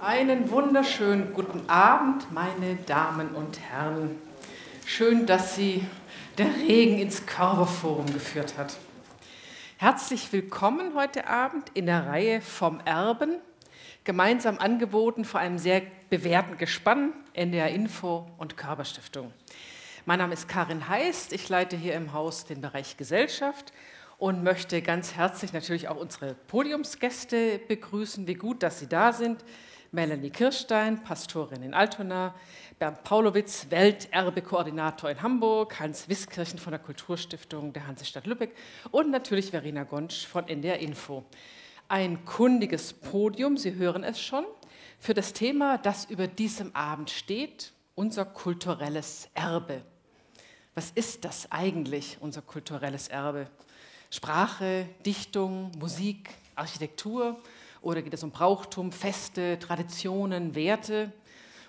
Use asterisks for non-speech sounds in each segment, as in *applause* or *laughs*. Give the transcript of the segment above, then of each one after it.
Einen wunderschönen guten Abend, meine Damen und Herren. Schön, dass Sie der Regen ins Körperforum geführt hat. Herzlich willkommen heute Abend in der Reihe Vom Erben, gemeinsam angeboten vor einem sehr bewährten Gespann NDR Info und Körperstiftung. Mein Name ist Karin Heist, ich leite hier im Haus den Bereich Gesellschaft und möchte ganz herzlich natürlich auch unsere Podiumsgäste begrüßen. Wie gut, dass Sie da sind. Melanie Kirstein, Pastorin in Altona, Bernd Paulowitz, Welterbekoordinator in Hamburg, Hans Wiskirchen von der Kulturstiftung der Hansestadt Lübeck und natürlich Verena Gonsch von NDR Info. Ein kundiges Podium, Sie hören es schon, für das Thema, das über diesem Abend steht, unser kulturelles Erbe. Was ist das eigentlich, unser kulturelles Erbe? Sprache, Dichtung, Musik, Architektur, oder geht es um Brauchtum, Feste, Traditionen, Werte?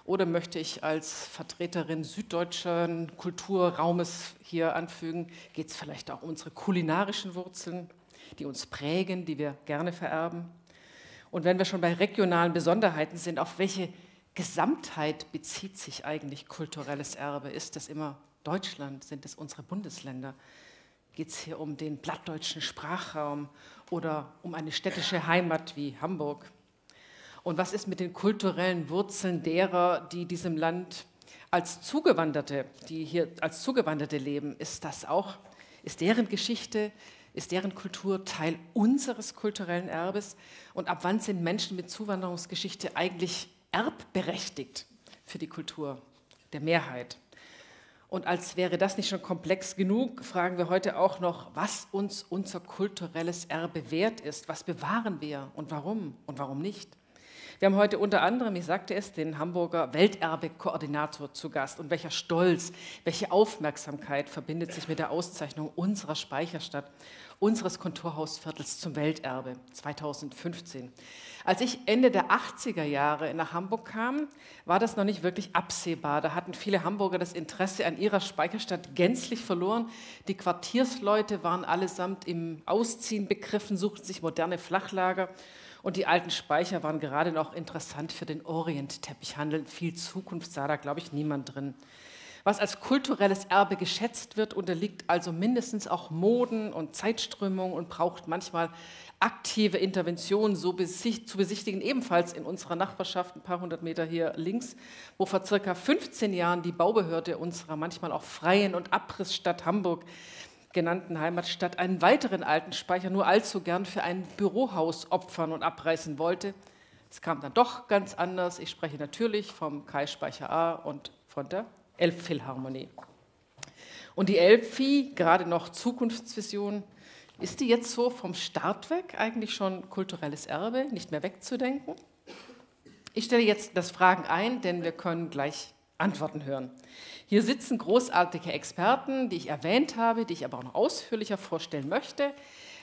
Oder möchte ich als Vertreterin süddeutschen Kulturraumes hier anfügen, geht es vielleicht auch um unsere kulinarischen Wurzeln, die uns prägen, die wir gerne vererben? Und wenn wir schon bei regionalen Besonderheiten sind, auf welche Gesamtheit bezieht sich eigentlich kulturelles Erbe? Ist das immer Deutschland? Sind es unsere Bundesländer? Geht es hier um den plattdeutschen Sprachraum, oder um eine städtische Heimat wie Hamburg? Und was ist mit den kulturellen Wurzeln derer, die diesem Land als Zugewanderte, die hier als Zugewanderte leben, ist das auch, ist deren Geschichte, ist deren Kultur Teil unseres kulturellen Erbes? Und ab wann sind Menschen mit Zuwanderungsgeschichte eigentlich erbberechtigt für die Kultur der Mehrheit? Und als wäre das nicht schon komplex genug, fragen wir heute auch noch, was uns unser kulturelles Erbe wert ist. Was bewahren wir und warum und warum nicht? Wir haben heute unter anderem, ich sagte es, den Hamburger Welterbe-Koordinator zu Gast. Und welcher Stolz, welche Aufmerksamkeit verbindet sich mit der Auszeichnung unserer Speicherstadt unseres Kontorhausviertels zum Welterbe 2015. Als ich Ende der 80er Jahre nach Hamburg kam, war das noch nicht wirklich absehbar. Da hatten viele Hamburger das Interesse an ihrer Speicherstadt gänzlich verloren. Die Quartiersleute waren allesamt im Ausziehen begriffen, suchten sich moderne Flachlager und die alten Speicher waren gerade noch interessant für den Orientteppichhandel. Viel Zukunft sah da, glaube ich, niemand drin. Was als kulturelles Erbe geschätzt wird, unterliegt also mindestens auch Moden und Zeitströmungen und braucht manchmal aktive Interventionen so zu besichtigen, ebenfalls in unserer Nachbarschaft, ein paar hundert Meter hier links, wo vor circa 15 Jahren die Baubehörde unserer manchmal auch freien und Abrissstadt Hamburg genannten Heimatstadt einen weiteren alten Speicher nur allzu gern für ein Bürohaus opfern und abreißen wollte. Es kam dann doch ganz anders. Ich spreche natürlich vom Kai Speicher A und von der Elbphilharmonie. Und die Elbphi, gerade noch Zukunftsvision, ist die jetzt so vom Start weg eigentlich schon kulturelles Erbe, nicht mehr wegzudenken? Ich stelle jetzt das Fragen ein, denn wir können gleich Antworten hören. Hier sitzen großartige Experten, die ich erwähnt habe, die ich aber auch noch ausführlicher vorstellen möchte.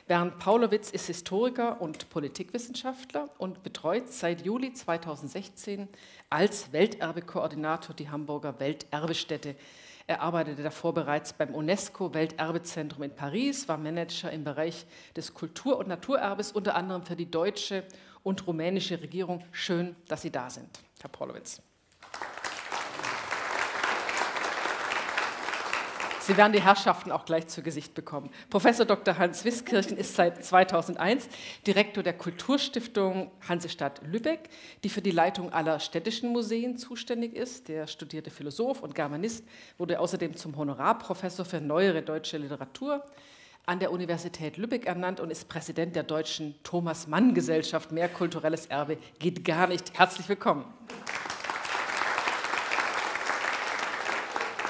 Bernd Paulowitz ist Historiker und Politikwissenschaftler und betreut seit Juli 2016 als Welterbekoordinator die Hamburger Welterbestätte. Er arbeitete davor bereits beim UNESCO-Welterbezentrum in Paris, war Manager im Bereich des Kultur- und Naturerbes, unter anderem für die deutsche und rumänische Regierung. Schön, dass Sie da sind, Herr Paulowitz. Sie werden die Herrschaften auch gleich zu Gesicht bekommen. Professor Dr. Hans Wiskirchen ist seit 2001 Direktor der Kulturstiftung Hansestadt Lübeck, die für die Leitung aller städtischen Museen zuständig ist. Der studierte Philosoph und Germanist wurde außerdem zum Honorarprofessor für neuere deutsche Literatur an der Universität Lübeck ernannt und ist Präsident der deutschen Thomas Mann Gesellschaft. Mehr kulturelles Erbe geht gar nicht. Herzlich willkommen.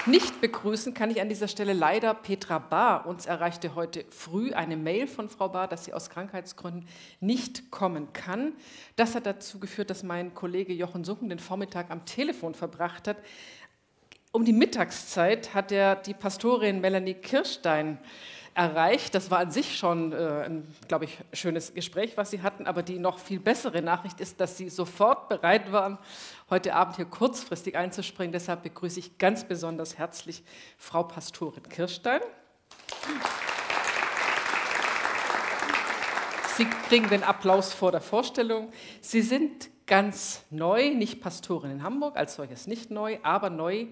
nicht begrüßen kann ich an dieser Stelle leider Petra Bahr. Uns erreichte heute früh eine Mail von Frau Bahr, dass sie aus Krankheitsgründen nicht kommen kann. Das hat dazu geführt, dass mein Kollege Jochen Sunken den Vormittag am Telefon verbracht hat. Um die Mittagszeit hat er die Pastorin Melanie Kirstein erreicht. Das war an sich schon äh, ein, glaube ich, schönes Gespräch, was Sie hatten. Aber die noch viel bessere Nachricht ist, dass Sie sofort bereit waren, heute Abend hier kurzfristig einzuspringen. Deshalb begrüße ich ganz besonders herzlich Frau Pastorin Kirstein. Sie kriegen den Applaus vor der Vorstellung. Sie sind ganz neu, nicht Pastorin in Hamburg, als solches nicht neu, aber neu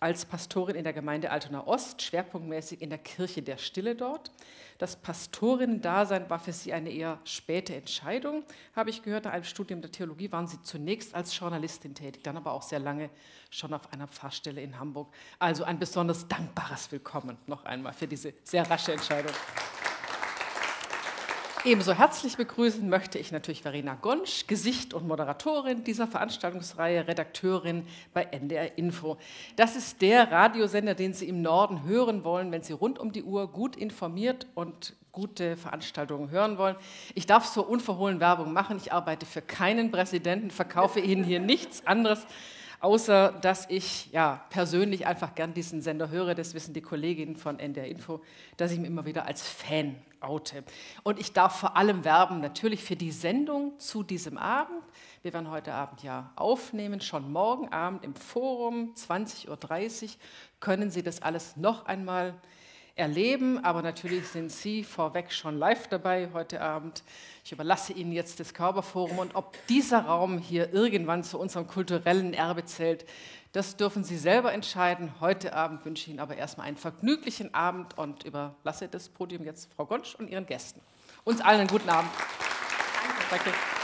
als Pastorin in der Gemeinde Altona Ost, schwerpunktmäßig in der Kirche der Stille dort. Das Pastorinnen-Dasein war für sie eine eher späte Entscheidung, habe ich gehört. Nach einem Studium der Theologie waren sie zunächst als Journalistin tätig, dann aber auch sehr lange schon auf einer Pfarrstelle in Hamburg. Also ein besonders dankbares Willkommen noch einmal für diese sehr rasche Entscheidung. Ebenso herzlich begrüßen möchte ich natürlich Verena Gonsch, Gesicht und Moderatorin dieser Veranstaltungsreihe, Redakteurin bei NDR Info. Das ist der Radiosender, den Sie im Norden hören wollen, wenn Sie rund um die Uhr gut informiert und gute Veranstaltungen hören wollen. Ich darf so unverhohlen Werbung machen. Ich arbeite für keinen Präsidenten, verkaufe Ihnen hier nichts anderes außer dass ich ja, persönlich einfach gern diesen Sender höre. Das wissen die Kolleginnen von NDR Info, dass ich mich immer wieder als Fan oute. Und ich darf vor allem werben, natürlich für die Sendung zu diesem Abend. Wir werden heute Abend ja aufnehmen, schon morgen Abend im Forum, 20.30 Uhr, können Sie das alles noch einmal erleben, aber natürlich sind Sie vorweg schon live dabei heute Abend. Ich überlasse Ihnen jetzt das Körperforum und ob dieser Raum hier irgendwann zu unserem kulturellen Erbe zählt, das dürfen Sie selber entscheiden. Heute Abend wünsche ich Ihnen aber erstmal einen vergnüglichen Abend und überlasse das Podium jetzt Frau Gonsch und ihren Gästen. Uns allen einen guten Abend. Danke. Danke.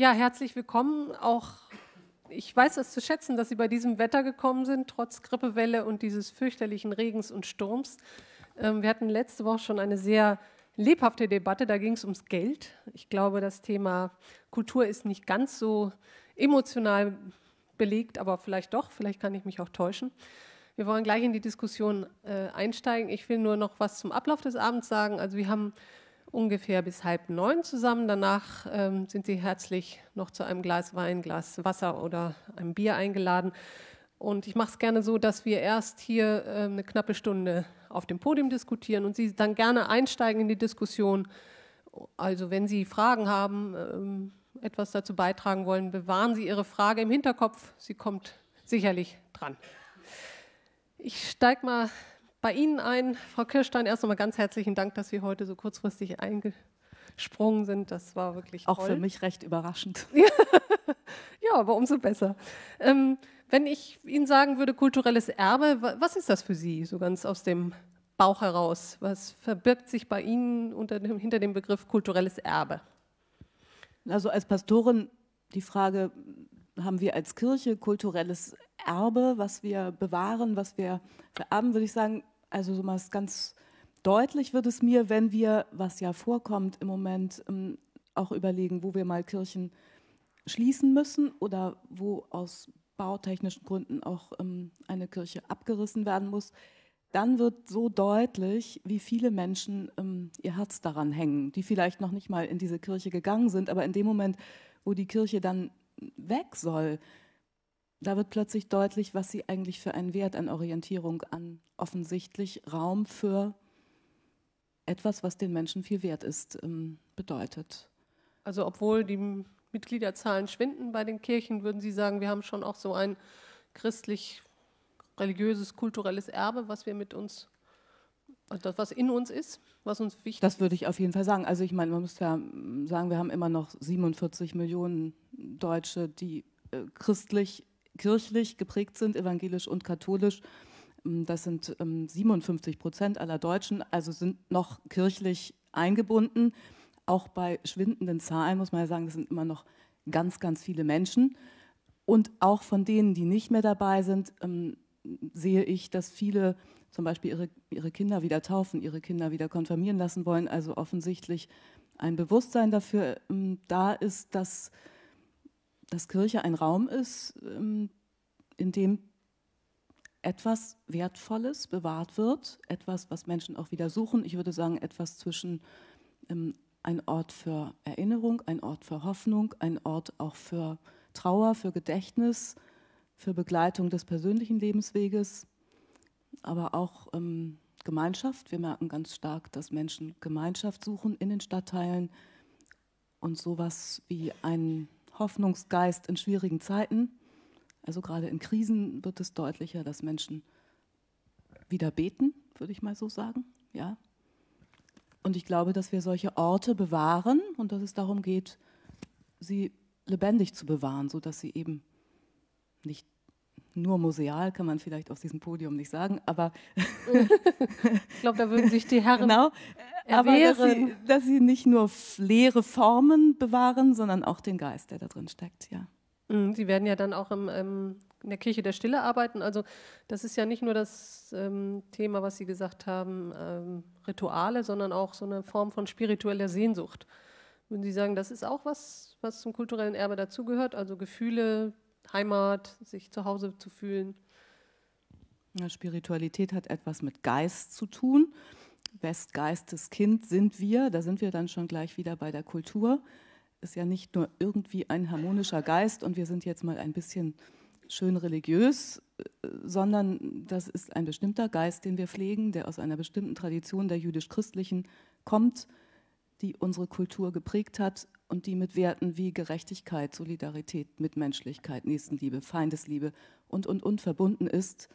Ja, herzlich willkommen. Auch ich weiß es zu schätzen, dass Sie bei diesem Wetter gekommen sind, trotz Grippewelle und dieses fürchterlichen Regens und Sturms. Ähm, wir hatten letzte Woche schon eine sehr lebhafte Debatte, da ging es ums Geld. Ich glaube, das Thema Kultur ist nicht ganz so emotional belegt, aber vielleicht doch, vielleicht kann ich mich auch täuschen. Wir wollen gleich in die Diskussion äh, einsteigen. Ich will nur noch was zum Ablauf des Abends sagen. Also wir haben ungefähr bis halb neun zusammen. Danach ähm, sind Sie herzlich noch zu einem Glas Wein, Glas Wasser oder einem Bier eingeladen. Und ich mache es gerne so, dass wir erst hier äh, eine knappe Stunde auf dem Podium diskutieren und Sie dann gerne einsteigen in die Diskussion. Also wenn Sie Fragen haben, ähm, etwas dazu beitragen wollen, bewahren Sie Ihre Frage im Hinterkopf. Sie kommt sicherlich dran. Ich steige mal bei Ihnen ein. Frau Kirstein, erst einmal ganz herzlichen Dank, dass Sie heute so kurzfristig eingesprungen sind. Das war wirklich toll. Auch für mich recht überraschend. *laughs* ja, aber umso besser. Ähm, wenn ich Ihnen sagen würde, kulturelles Erbe, was ist das für Sie, so ganz aus dem Bauch heraus? Was verbirgt sich bei Ihnen dem, hinter dem Begriff kulturelles Erbe? Also als Pastorin die Frage, haben wir als Kirche kulturelles Erbe, was wir bewahren, was wir vererben, würde ich sagen, also so was ganz deutlich wird es mir, wenn wir, was ja vorkommt im Moment, ähm, auch überlegen, wo wir mal Kirchen schließen müssen oder wo aus bautechnischen Gründen auch ähm, eine Kirche abgerissen werden muss, dann wird so deutlich, wie viele Menschen ähm, ihr Herz daran hängen, die vielleicht noch nicht mal in diese Kirche gegangen sind, aber in dem Moment, wo die Kirche dann weg soll, da wird plötzlich deutlich, was sie eigentlich für einen Wert an Orientierung an offensichtlich Raum für etwas, was den Menschen viel wert ist, ähm, bedeutet. Also obwohl die Mitgliederzahlen schwinden bei den Kirchen, würden Sie sagen, wir haben schon auch so ein christlich religiöses, kulturelles Erbe, was wir mit uns, also das, was in uns ist, was uns wichtig ist? Das würde ich auf jeden Fall sagen. Also ich meine, man muss ja ähm, sagen, wir haben immer noch 47 Millionen Deutsche, die äh, christlich kirchlich geprägt sind, evangelisch und katholisch. Ähm, das sind 57 ähm, Prozent aller Deutschen, also sind noch kirchlich eingebunden. Auch bei schwindenden Zahlen muss man ja sagen, das sind immer noch ganz, ganz viele Menschen. Und auch von denen, die nicht mehr dabei sind, ähm, sehe ich, dass viele zum Beispiel ihre, ihre Kinder wieder taufen, ihre Kinder wieder konfirmieren lassen wollen. Also offensichtlich ein Bewusstsein dafür da ist, dass dass Kirche ein Raum ist, ähm, in dem etwas Wertvolles bewahrt wird, etwas, was Menschen auch wieder suchen. Ich würde sagen, etwas zwischen ähm, ein Ort für Erinnerung, ein Ort für Hoffnung, ein Ort auch für Trauer, für Gedächtnis, für Begleitung des persönlichen Lebensweges, aber auch ähm, Gemeinschaft. Wir merken ganz stark, dass Menschen Gemeinschaft suchen in den Stadtteilen und sowas wie ein Hoffnungsgeist in schwierigen Zeiten. Also gerade in Krisen wird es deutlicher, dass Menschen wieder beten, würde ich mal so sagen. Ja. Und ich glaube, dass wir solche Orte bewahren und dass es darum geht, sie lebendig zu bewahren, sodass sie eben nicht nur museal kann man vielleicht aus diesem Podium nicht sagen, aber ich glaube, da würden sich die *laughs* Herren genau, erwehren. Äh, aber dass sie, dass sie nicht nur leere Formen bewahren, sondern auch den Geist, der da drin steckt, ja. Mhm, sie werden ja dann auch im, im, in der Kirche der Stille arbeiten. Also das ist ja nicht nur das ähm, Thema, was Sie gesagt haben, ähm, Rituale, sondern auch so eine Form von spiritueller Sehnsucht. Würden Sie sagen, das ist auch was, was zum kulturellen Erbe dazugehört? Also Gefühle, Heimat, sich zu Hause zu fühlen. Ja, Spiritualität hat etwas mit Geist zu tun. Kind sind wir, da sind wir dann schon gleich wieder bei der Kultur. Ist ja nicht nur irgendwie ein harmonischer Geist und wir sind jetzt mal ein bisschen schön religiös, sondern das ist ein bestimmter Geist, den wir pflegen, der aus einer bestimmten Tradition der jüdisch-christlichen kommt, die unsere Kultur geprägt hat und die mit Werten wie Gerechtigkeit, Solidarität, Mitmenschlichkeit, Nächstenliebe, Feindesliebe und, und, und verbunden ist.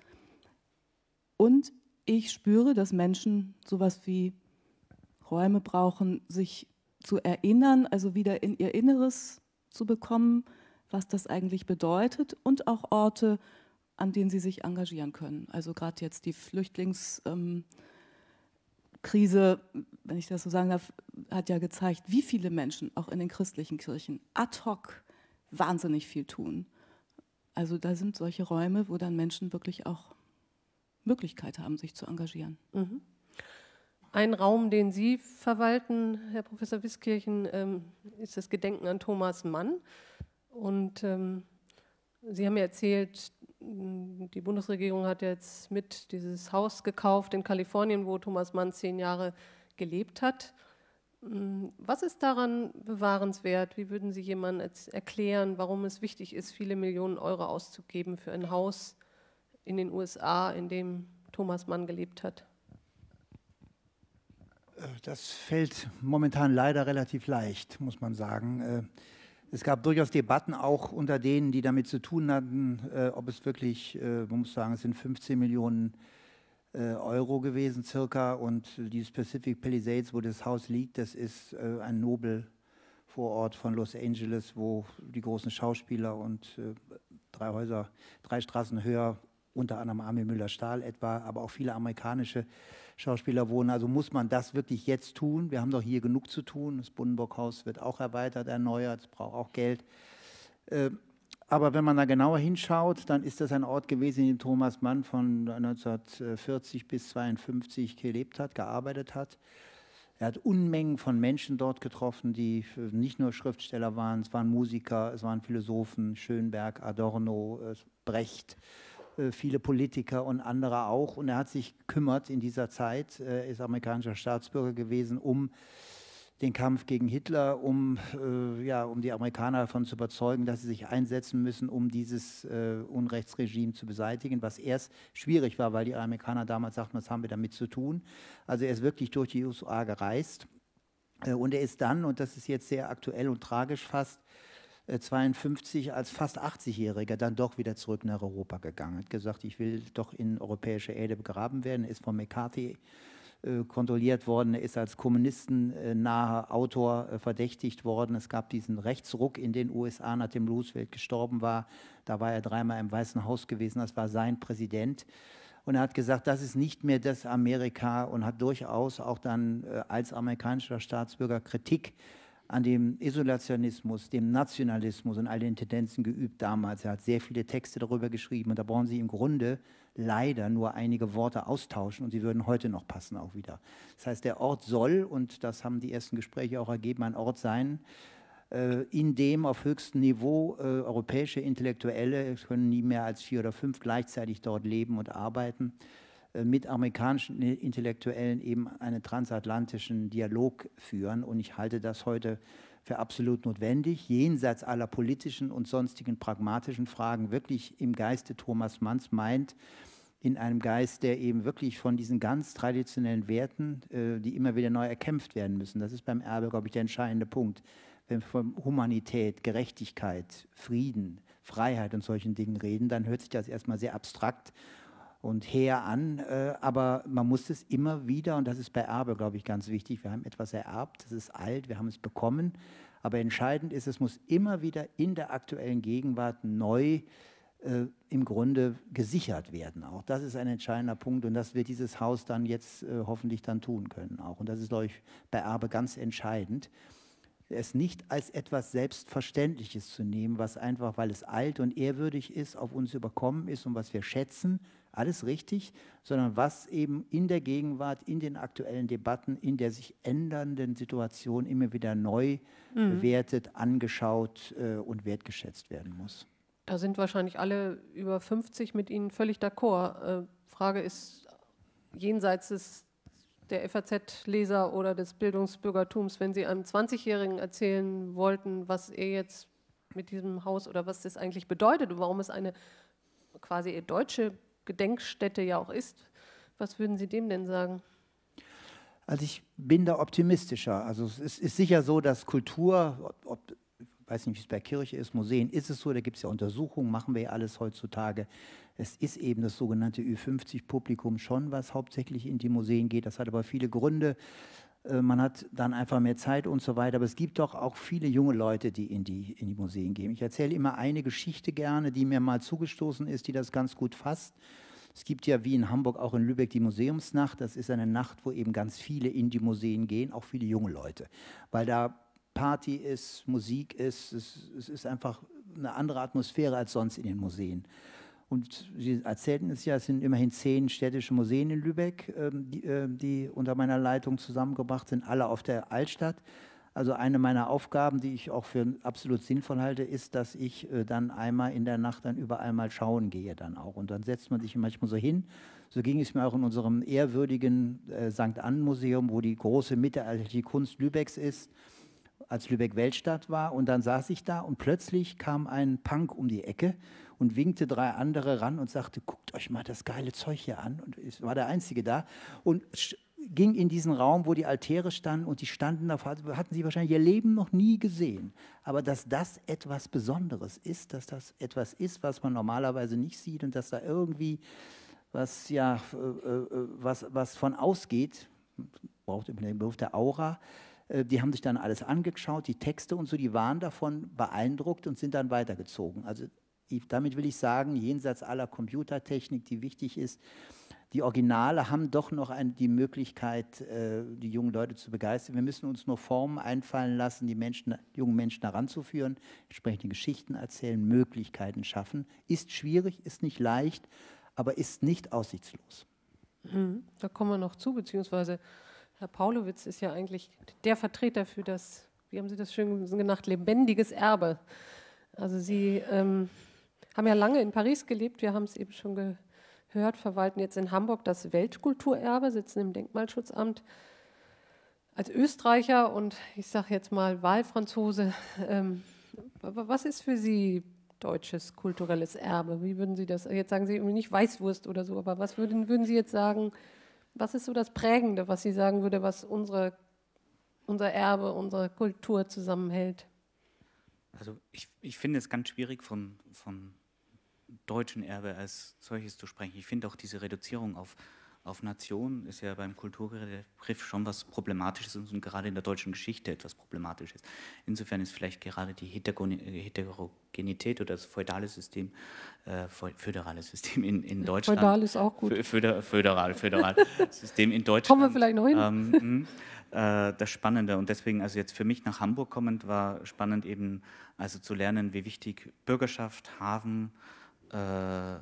Und ich spüre, dass Menschen sowas wie Räume brauchen, sich zu erinnern, also wieder in ihr Inneres zu bekommen, was das eigentlich bedeutet und auch Orte, an denen sie sich engagieren können. Also gerade jetzt die Flüchtlings... Ähm, Krise, wenn ich das so sagen darf, hat ja gezeigt, wie viele Menschen auch in den christlichen Kirchen ad hoc wahnsinnig viel tun. Also da sind solche Räume, wo dann Menschen wirklich auch Möglichkeit haben, sich zu engagieren. Mhm. Ein Raum, den Sie verwalten, Herr Professor Wiskirchen, ähm, ist das Gedenken an Thomas Mann. Und ähm, Sie haben ja erzählt, die Bundesregierung hat jetzt mit dieses Haus gekauft in Kalifornien, wo Thomas Mann zehn Jahre gelebt hat. Mm, was ist daran bewahrenswert? Wie würden Sie jemandem erklären, warum es wichtig ist, viele Millionen Euro auszugeben für ein Haus in den USA, in dem Thomas Mann gelebt hat? Äh, das fällt momentan leider relativ leicht, muss man sagen. Äh, es gab durchaus Debatten auch unter denen, die damit zu tun hatten, äh, ob es wirklich, äh, man muss sagen, es sind 15 Millionen äh, Euro gewesen circa und dieses Pacific Palisades, wo das Haus liegt, das ist äh, ein Nobelvorort von Los Angeles, wo die großen Schauspieler und äh, drei Häuser, drei Straßen höher, unter anderem Armin Müller-Stahl etwa, aber auch viele amerikanische äh, Schauspieler wohnen. Also muss man das wirklich jetzt tun. Wir haben doch hier genug zu tun. Das Buddenbrockhaus wird auch erweitert, erneuert. Es braucht auch Geld. Äh, aber wenn man da genauer hinschaut, dann ist das ein Ort gewesen, in dem Thomas Mann von 1940 bis 1952 gelebt hat, gearbeitet hat. Er hat Unmengen von Menschen dort getroffen, die nicht nur Schriftsteller waren, es waren Musiker, es waren Philosophen, Schönberg, Adorno, äh, Brecht, äh, viele Politiker und andere auch. Und er hat sich gekümmert in dieser Zeit, er ist amerikanischer Staatsbürger gewesen, um den Kampf gegen Hitler, um, äh, ja, um die Amerikaner davon zu überzeugen, dass sie sich einsetzen müssen, um dieses äh, Unrechtsregime zu beseitigen, was erst schwierig war, weil die Amerikaner damals sagten, was haben wir damit zu tun. Also er ist wirklich durch die USA gereist. Äh, und er ist dann, und das ist jetzt sehr aktuell und tragisch fast, 52 äh, als fast 80-Jähriger dann doch wieder zurück nach Europa gegangen, hat gesagt, ich will doch in europäische Erde begraben werden, ist von McCarthy äh, kontrolliert worden, ist als kommunistennaher äh, Autor verdächtigt worden. Es gab diesen Rechtsruck in den USA, nachdem Roosevelt gestorben war. Da war er dreimal im Weißen Haus gewesen, das war sein Präsident. Und er hat gesagt, das ist nicht mehr das Amerika und hat durchaus auch dann als amerikanischer Staatsbürger Kritik äh, an dem Isolationismus, dem Nationalismus und all den Tendenzen geübt damals. Er hat sehr viele Texte darüber geschrieben und da brauchen Sie im Grunde leider nur einige Worte austauschen und sie würden heute noch passen auch wieder. Das heißt, der Ort soll, und das haben die ersten Gespräche auch ergeben, ein Ort sein, äh, in dem auf höchstem Niveau äh, europäische Intellektuelle können nie mehr als vier oder fünf gleichzeitig dort leben und arbeiten. Äh, mit amerikanischen Intellektuellen eben einen transatlantischen Dialog führen. Und ich halte das heute für absolut notwendig, jenseits aller politischen und sonstigen pragmatischen Fragen, wirklich im Geiste Thomas Manns meint, in einem Geist, der eben wirklich von diesen ganz traditionellen Werten, äh, die immer wieder neu erkämpft werden müssen, das ist beim Erbe, glaube ich, der entscheidende Punkt, wenn wir von Humanität, Gerechtigkeit, Frieden, Freiheit und solchen Dingen reden, dann hört sich das erstmal sehr abstrakt und her an. Äh, aber man muss es immer wieder, und das ist bei Erbe, glaube ich, ganz wichtig, wir haben etwas ererbt, es ist alt, wir haben es bekommen. Aber entscheidend ist, es muss immer wieder in der aktuellen Gegenwart neu äh, im Grunde gesichert werden. Auch das ist ein entscheidender Punkt und das wird dieses Haus dann jetzt äh, hoffentlich dann tun können auch. Und das ist, glaube ich, bei Erbe ganz entscheidend es nicht als etwas Selbstverständliches zu nehmen, was einfach, weil es alt und ehrwürdig ist, auf uns überkommen ist und was wir schätzen, alles richtig, sondern was eben in der Gegenwart, in den aktuellen Debatten, in der sich ändernden Situation immer wieder neu mhm. bewertet, angeschaut äh, und wertgeschätzt werden muss. Da sind wahrscheinlich alle über 50 mit Ihnen völlig d'accord. Äh, Frage ist jenseits des der FAZ-Leser oder des Bildungsbürgertums, wenn Sie einem 20-Jährigen erzählen wollten, was er jetzt mit diesem Haus oder was das eigentlich bedeutet und warum es eine quasi deutsche Gedenkstätte ja auch ist. Was würden Sie dem denn sagen? Also ich bin da optimistischer. Also es ist, sicher so, dass Kultur, ob, ich weiß nicht, wie es bei Kirche ist, Museen ist es so, da gibt es ja Untersuchungen, machen wir ja alles heutzutage. Es ist eben das sogenannte Ü50-Publikum schon, was hauptsächlich in die Museen geht. Das hat aber viele Gründe. Äh, man hat dann einfach mehr Zeit und so weiter. Aber es gibt doch auch viele junge Leute, die in die, in die Museen gehen. Ich erzähle immer eine Geschichte gerne, die mir mal zugestoßen ist, die das ganz gut fasst. Es gibt ja wie in Hamburg auch in Lübeck die Museumsnacht. Das ist eine Nacht, wo eben ganz viele in die Museen gehen, auch viele junge Leute, weil da Party ist, Musik ist, es, es ist einfach eine andere Atmosphäre als sonst in den Museen. Und Sie erzählten es ja, es sind immerhin zehn städtische Museen in Lübeck, ähm, die, ähm, die unter meiner Leitung zusammengebracht sind, alle auf der Altstadt. Also eine meiner Aufgaben, die ich auch für absolut sinnvoll halte, ist, dass ich äh, dann einmal in der Nacht dann überall mal schauen gehe dann auch. Und dann setzt man sich manchmal so hin. So ging es mir auch in unserem ehrwürdigen äh, St. Ann-Museum, wo die große mittelalterliche Kunst Lübecks ist, als Lübeck Weltstadt war. Und dann saß ich da und plötzlich kam ein Punk um die Ecke und winkte drei andere ran und sagte, guckt euch mal das geile Zeug hier an. Und ich war der Einzige da. Und ging in diesen Raum, wo die Altäre standen und die standen da, hatten sie wahrscheinlich ihr Leben noch nie gesehen. Aber dass das etwas Besonderes ist, dass das etwas ist, was man normalerweise nicht sieht und dass da irgendwie was, ja, äh, äh, was, was von ausgeht, braucht immer den Beruf der Aura, äh, die haben sich dann alles angeschaut, die Texte und so, die waren davon beeindruckt und sind dann weitergezogen. Also damit will ich sagen, jenseits aller Computertechnik, die wichtig ist, die Originale haben doch noch ein, die Möglichkeit, äh, die jungen Leute zu begeistern. Wir müssen uns nur Formen einfallen lassen, die Menschen, jungen Menschen heranzuführen, entsprechende Geschichten erzählen, Möglichkeiten schaffen. Ist schwierig, ist nicht leicht, aber ist nicht aussichtslos. Hm, da kommen wir noch zu, beziehungsweise Herr Paulowitz ist ja eigentlich der Vertreter für das, wie haben Sie das schön genannt, lebendiges Erbe. Also Sie ähm, haben ja lange in Paris gelebt, wir haben es eben schon gehört, verwalten jetzt in Hamburg das Weltkulturerbe, sitzen im Denkmalschutzamt. Als Österreicher und ich sage jetzt mal Wahlfranzose, ähm, was ist für Sie deutsches kulturelles Erbe? Wie würden Sie das, jetzt sagen Sie irgendwie nicht Weißwurst oder so, aber was würden, würden Sie jetzt sagen, was ist so das Prägende, was Sie sagen würde, was unsere, unser Erbe, unsere Kultur zusammenhält? Also ich, ich finde es ganz schwierig von, von deutschen Erbe als solches zu sprechen. Ich finde auch diese Reduzierung auf, auf Nation ist ja beim Kulturgriff schon was Problematisches und gerade in der deutschen Geschichte etwas Problematisches. Insofern ist vielleicht gerade die äh, Heterogenität oder das feudale System, äh, föderale System in, in Deutschland. Feudal ist auch gut. Föder, föderal, föderal *laughs* System in Deutschland. Kommen wir vielleicht noch hin. Ähm, mhm, äh, das Spannende und deswegen, also jetzt für mich nach Hamburg kommend, war spannend eben also zu lernen, wie wichtig Bürgerschaft, Hafen, äh, äh,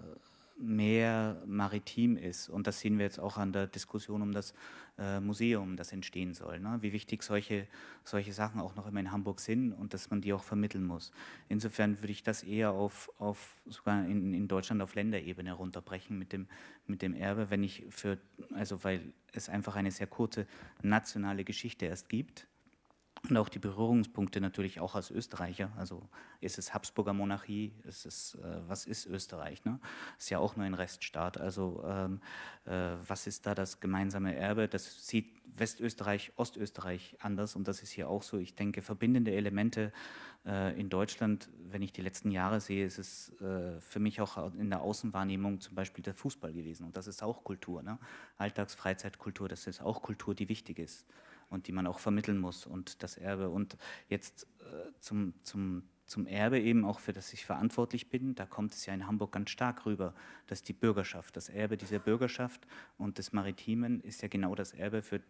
mehr maritim ist. Und das sehen wir jetzt auch an der Diskussion um das äh, Museum, das entstehen soll. Ne? Wie wichtig solche, solche Sachen auch noch immer in Hamburg sind und dass man die auch vermitteln muss. Insofern würde ich das eher auf, auf sogar in, in Deutschland auf Länderebene runterbrechen mit dem, mit dem Erbe, wenn ich für, also weil es einfach eine sehr kurze nationale Geschichte erst gibt und auch die Berührungspunkte natürlich auch als Österreicher. Also ist es Habsburger Monarchie, ist es, äh, was ist Österreich? Ne? Ist ja auch nur ein Reststaat. Also ähm, äh, was ist da das gemeinsame Erbe? Das sieht Westösterreich, Ostösterreich anders und das ist hier auch so. Ich denke, verbindende Elemente äh, in Deutschland, wenn ich die letzten Jahre sehe, ist es äh, für mich auch in der Außenwahrnehmung zum Beispiel der Fußball gewesen. Und das ist auch Kultur. Ne? Freizeitkultur, das ist auch Kultur, die wichtig ist und die man auch vermitteln muss und das Erbe. Und jetzt äh, zum, zum, zum Erbe eben auch, für das ich verantwortlich bin, da kommt es ja in Hamburg ganz stark rüber, dass die Bürgerschaft, das Erbe dieser Bürgerschaft und des Maritimen ist ja genau das Erbe, für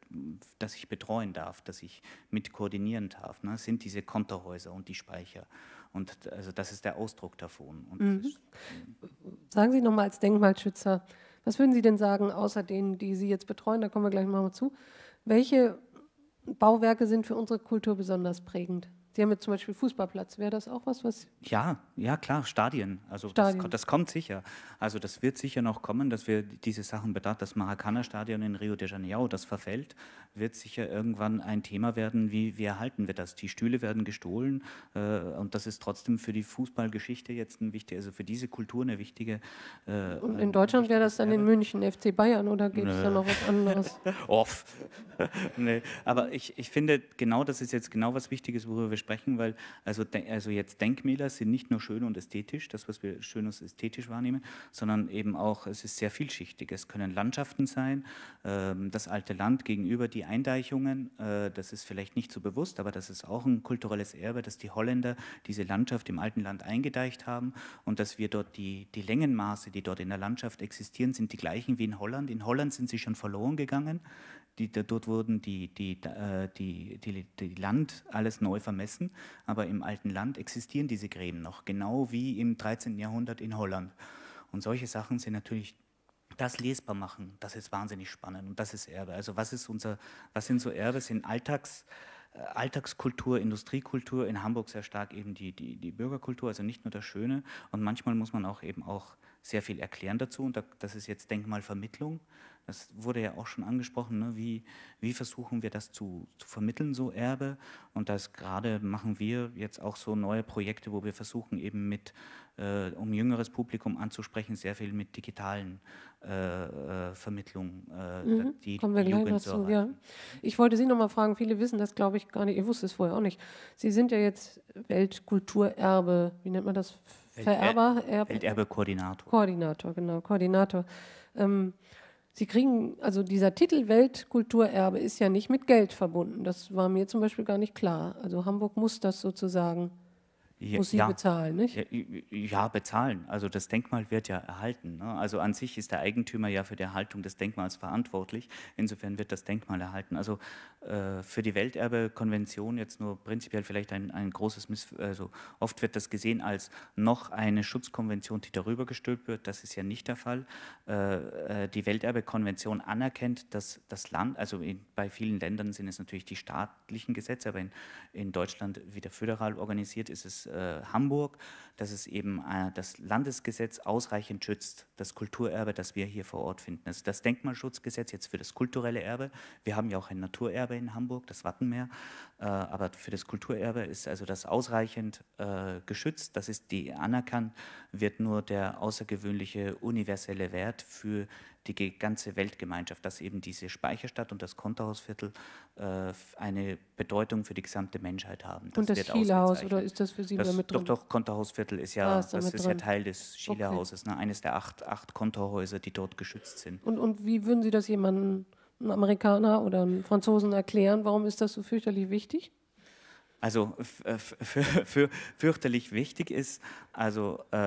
das ich betreuen darf, das ich mit koordinieren darf. Ne? sind diese Konterhäuser und die Speicher. Und also das ist der Ausdruck davon. Mhm. Sagen Sie nochmal als Denkmalschützer, was würden Sie denn sagen, außer denen, die Sie jetzt betreuen, da kommen wir gleich nochmal zu, welche Bauwerke sind für unsere Kultur besonders prägend. Sie haben jetzt zum Beispiel Fußballplatz. Wäre das auch was, was? Ja, ja klar, Stadien. Also Stadien. Das, das, kommt sicher. Also das wird sicher noch kommen, dass wir diese Sachen bedacht. Das Maracana-Stadion in Rio de Janeiro, das verfällt, wird sicher irgendwann ein Thema werden. Wie, wie erhalten wir das? Die Stühle werden gestohlen äh, und das ist trotzdem für die Fußballgeschichte jetzt ein wichtiger, also für diese Kultur eine wichtige. Äh, und in Deutschland wäre das dann in München FC Bayern oder gibt es da noch was anderes? *laughs* Off. *laughs* nee. Aber ich, ich finde genau, das ist jetzt genau was Wichtiges, worüber wir widersprechen, weil also, also jetzt Denkmäler sind nicht nur schön und ästhetisch, das, was wir schön und ästhetisch wahrnehmen, sondern eben auch, es ist sehr vielschichtig. Es können Landschaften sein, ähm, das alte Land gegenüber die Eindeichungen, äh, das ist vielleicht nicht so bewusst, aber das ist auch ein kulturelles Erbe, dass die Holländer diese Landschaft im alten Land eingedeicht haben und dass wir dort die, die Längenmaße, die dort in der Landschaft existieren, sind die gleichen wie in Holland. In Holland sind sie schon verloren gegangen die, dort wurden die, die, äh, die, die, die Land alles neu vermessen, aber im alten Land existieren diese Gräben noch, genau wie im 13. Jahrhundert in Holland. Und solche Sachen sind natürlich das lesbar machen, das ist wahnsinnig spannend und das ist Erbe. Also was ist unser, was sind so Erbe? Sind Alltags, äh, Alltagskultur, Industriekultur, in Hamburg sehr stark eben die, die, die Bürgerkultur, also nicht nur das Schöne. Und manchmal muss man auch eben auch sehr viel erklären dazu. Und das ist jetzt Denkmalvermittlung das wurde ja auch schon angesprochen, ne? wie, wie versuchen wir das zu, zu vermitteln, so Erbe. Und das gerade machen wir jetzt auch so neue Projekte, wo wir versuchen eben mit, äh, um jüngeres Publikum anzusprechen, sehr viel mit digitalen äh, äh, Vermittlungen, äh, mhm. die Kommen wir die gleich dazu, ja. Ich wollte Sie nochmal fragen, viele wissen das, glaube ich, gar nicht, ihr wusstet es vorher auch nicht. Sie sind ja jetzt Weltkulturerbe, wie nennt man das? Weltver Vererber? Welterbekoordinator. Koordinator, genau, Koordinator. Ähm, Sie kriegen, also dieser Titel Weltkulturerbe ist ja nicht mit Geld verbunden. Das war mir zum Beispiel gar nicht klar. Also Hamburg muss das sozusagen muss ich ja, bezahlen, nicht? Ja, bezahlen. Also das Denkmal wird ja erhalten. Ne? Also an sich ist der Eigentümer ja für die Erhaltung des Denkmals verantwortlich. Insofern wird das Denkmal erhalten. Also äh, für die Welterbekonvention jetzt nur prinzipiell vielleicht ein, ein großes Miss. Also oft wird das gesehen als noch eine Schutzkonvention, die darüber gestülpt wird. Das ist ja nicht der Fall. Äh, äh die Welterbekonvention anerkennt, dass das Land, also in, bei vielen Ländern sind es natürlich die staatlichen Gesetze, aber in, in Deutschland, wieder föderal organisiert ist, es äh, Hamburg, dass es eben äh, das Landesgesetz ausreichend schützt, das Kulturerbe, das wir hier vor Ort finden. Also das Denkmalschutzgesetz jetzt für das kulturelle Erbe, wir haben ja auch ein Naturerbe in Hamburg, das Wattenmeer, äh, aber für das Kulturerbe ist also das ausreichend äh, geschützt, das ist die anerkannt, wird nur der außergewöhnliche universelle Wert für die die ganze Weltgemeinschaft, dass eben diese Speicherstadt und das Konterhausviertel äh, eine Bedeutung für die gesamte Menschheit haben. Das und das Schielehaus, oder ist das für Sie das, wieder drin? Doch, doch, Konterhausviertel ist ja, ah, ist das ist ja Teil des Schielehauses, okay. ne? eines der acht, acht Konterhäuser, die dort geschützt sind. Und, und wie würden Sie das jemandem, einem Amerikaner oder einem Franzosen erklären, warum ist das so fürchterlich wichtig? also äh, *laughs* fürchterlich wichtig ist. Also äh,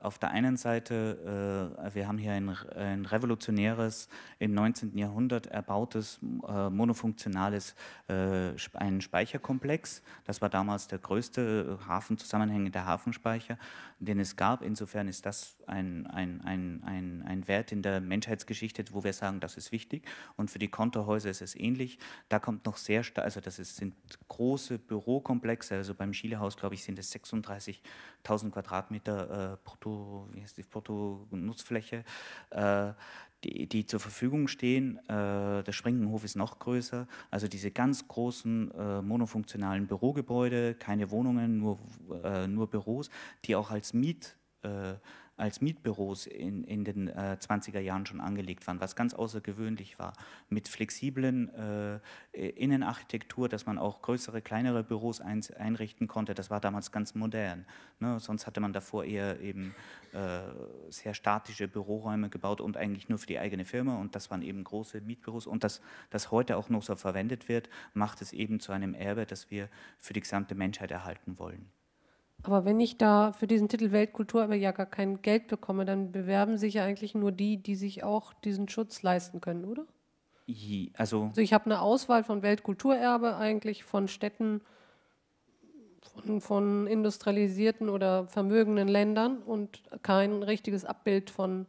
auf der einen Seite, äh, wir haben hier ein, ein, revolutionäres, im 19. Jahrhundert erbautes, äh, monofunktionales äh, einen Speicherkomplex. Das war damals der größte Hafen, zusammenhängende Hafenspeicher, den es gab. Insofern ist das ein, ein, ein, ein, ein Wert in der Menschheitsgeschichte, wo wir sagen, das ist wichtig. Und für die Konterhäuser ist es ähnlich. Da kommt noch sehr, stark, also das ist, sind große Büro Bürokomplex, also beim Schielehaus, glaube ich, sind es 36.000 Quadratmeter äh, Brutto, Brutto-Nutzfläche, äh, die, die, zur Verfügung stehen. Äh, der Springenhof ist noch größer. Also diese ganz großen äh, monofunktionalen Bürogebäude, keine Wohnungen, nur, äh, nur Büros, die auch als Miet äh, als Mietbüros in, in den äh, 20er Jahren schon angelegt waren, was ganz außergewöhnlich war, mit flexiblen äh, Innenarchitektur, dass man auch größere, kleinere Büros ein, einrichten konnte. Das war damals ganz modern. Ne? Sonst hatte man davor eher eben äh, sehr statische Büroräume gebaut und eigentlich nur für die eigene Firma und das waren eben große Mietbüros und das, das heute auch noch so verwendet wird, macht es eben zu einem Erbe, das wir für die gesamte Menschheit erhalten wollen. Aber wenn ich da für diesen Titel Weltkulturerbe ja gar kein Geld bekomme, dann bewerben sich ja eigentlich nur die, die sich auch diesen Schutz leisten können, oder? also, also ich habe eine Auswahl von Weltkulturerbe eigentlich von Städten, von, von industrialisierten oder vermögenden Ländern und kein richtiges Abbild von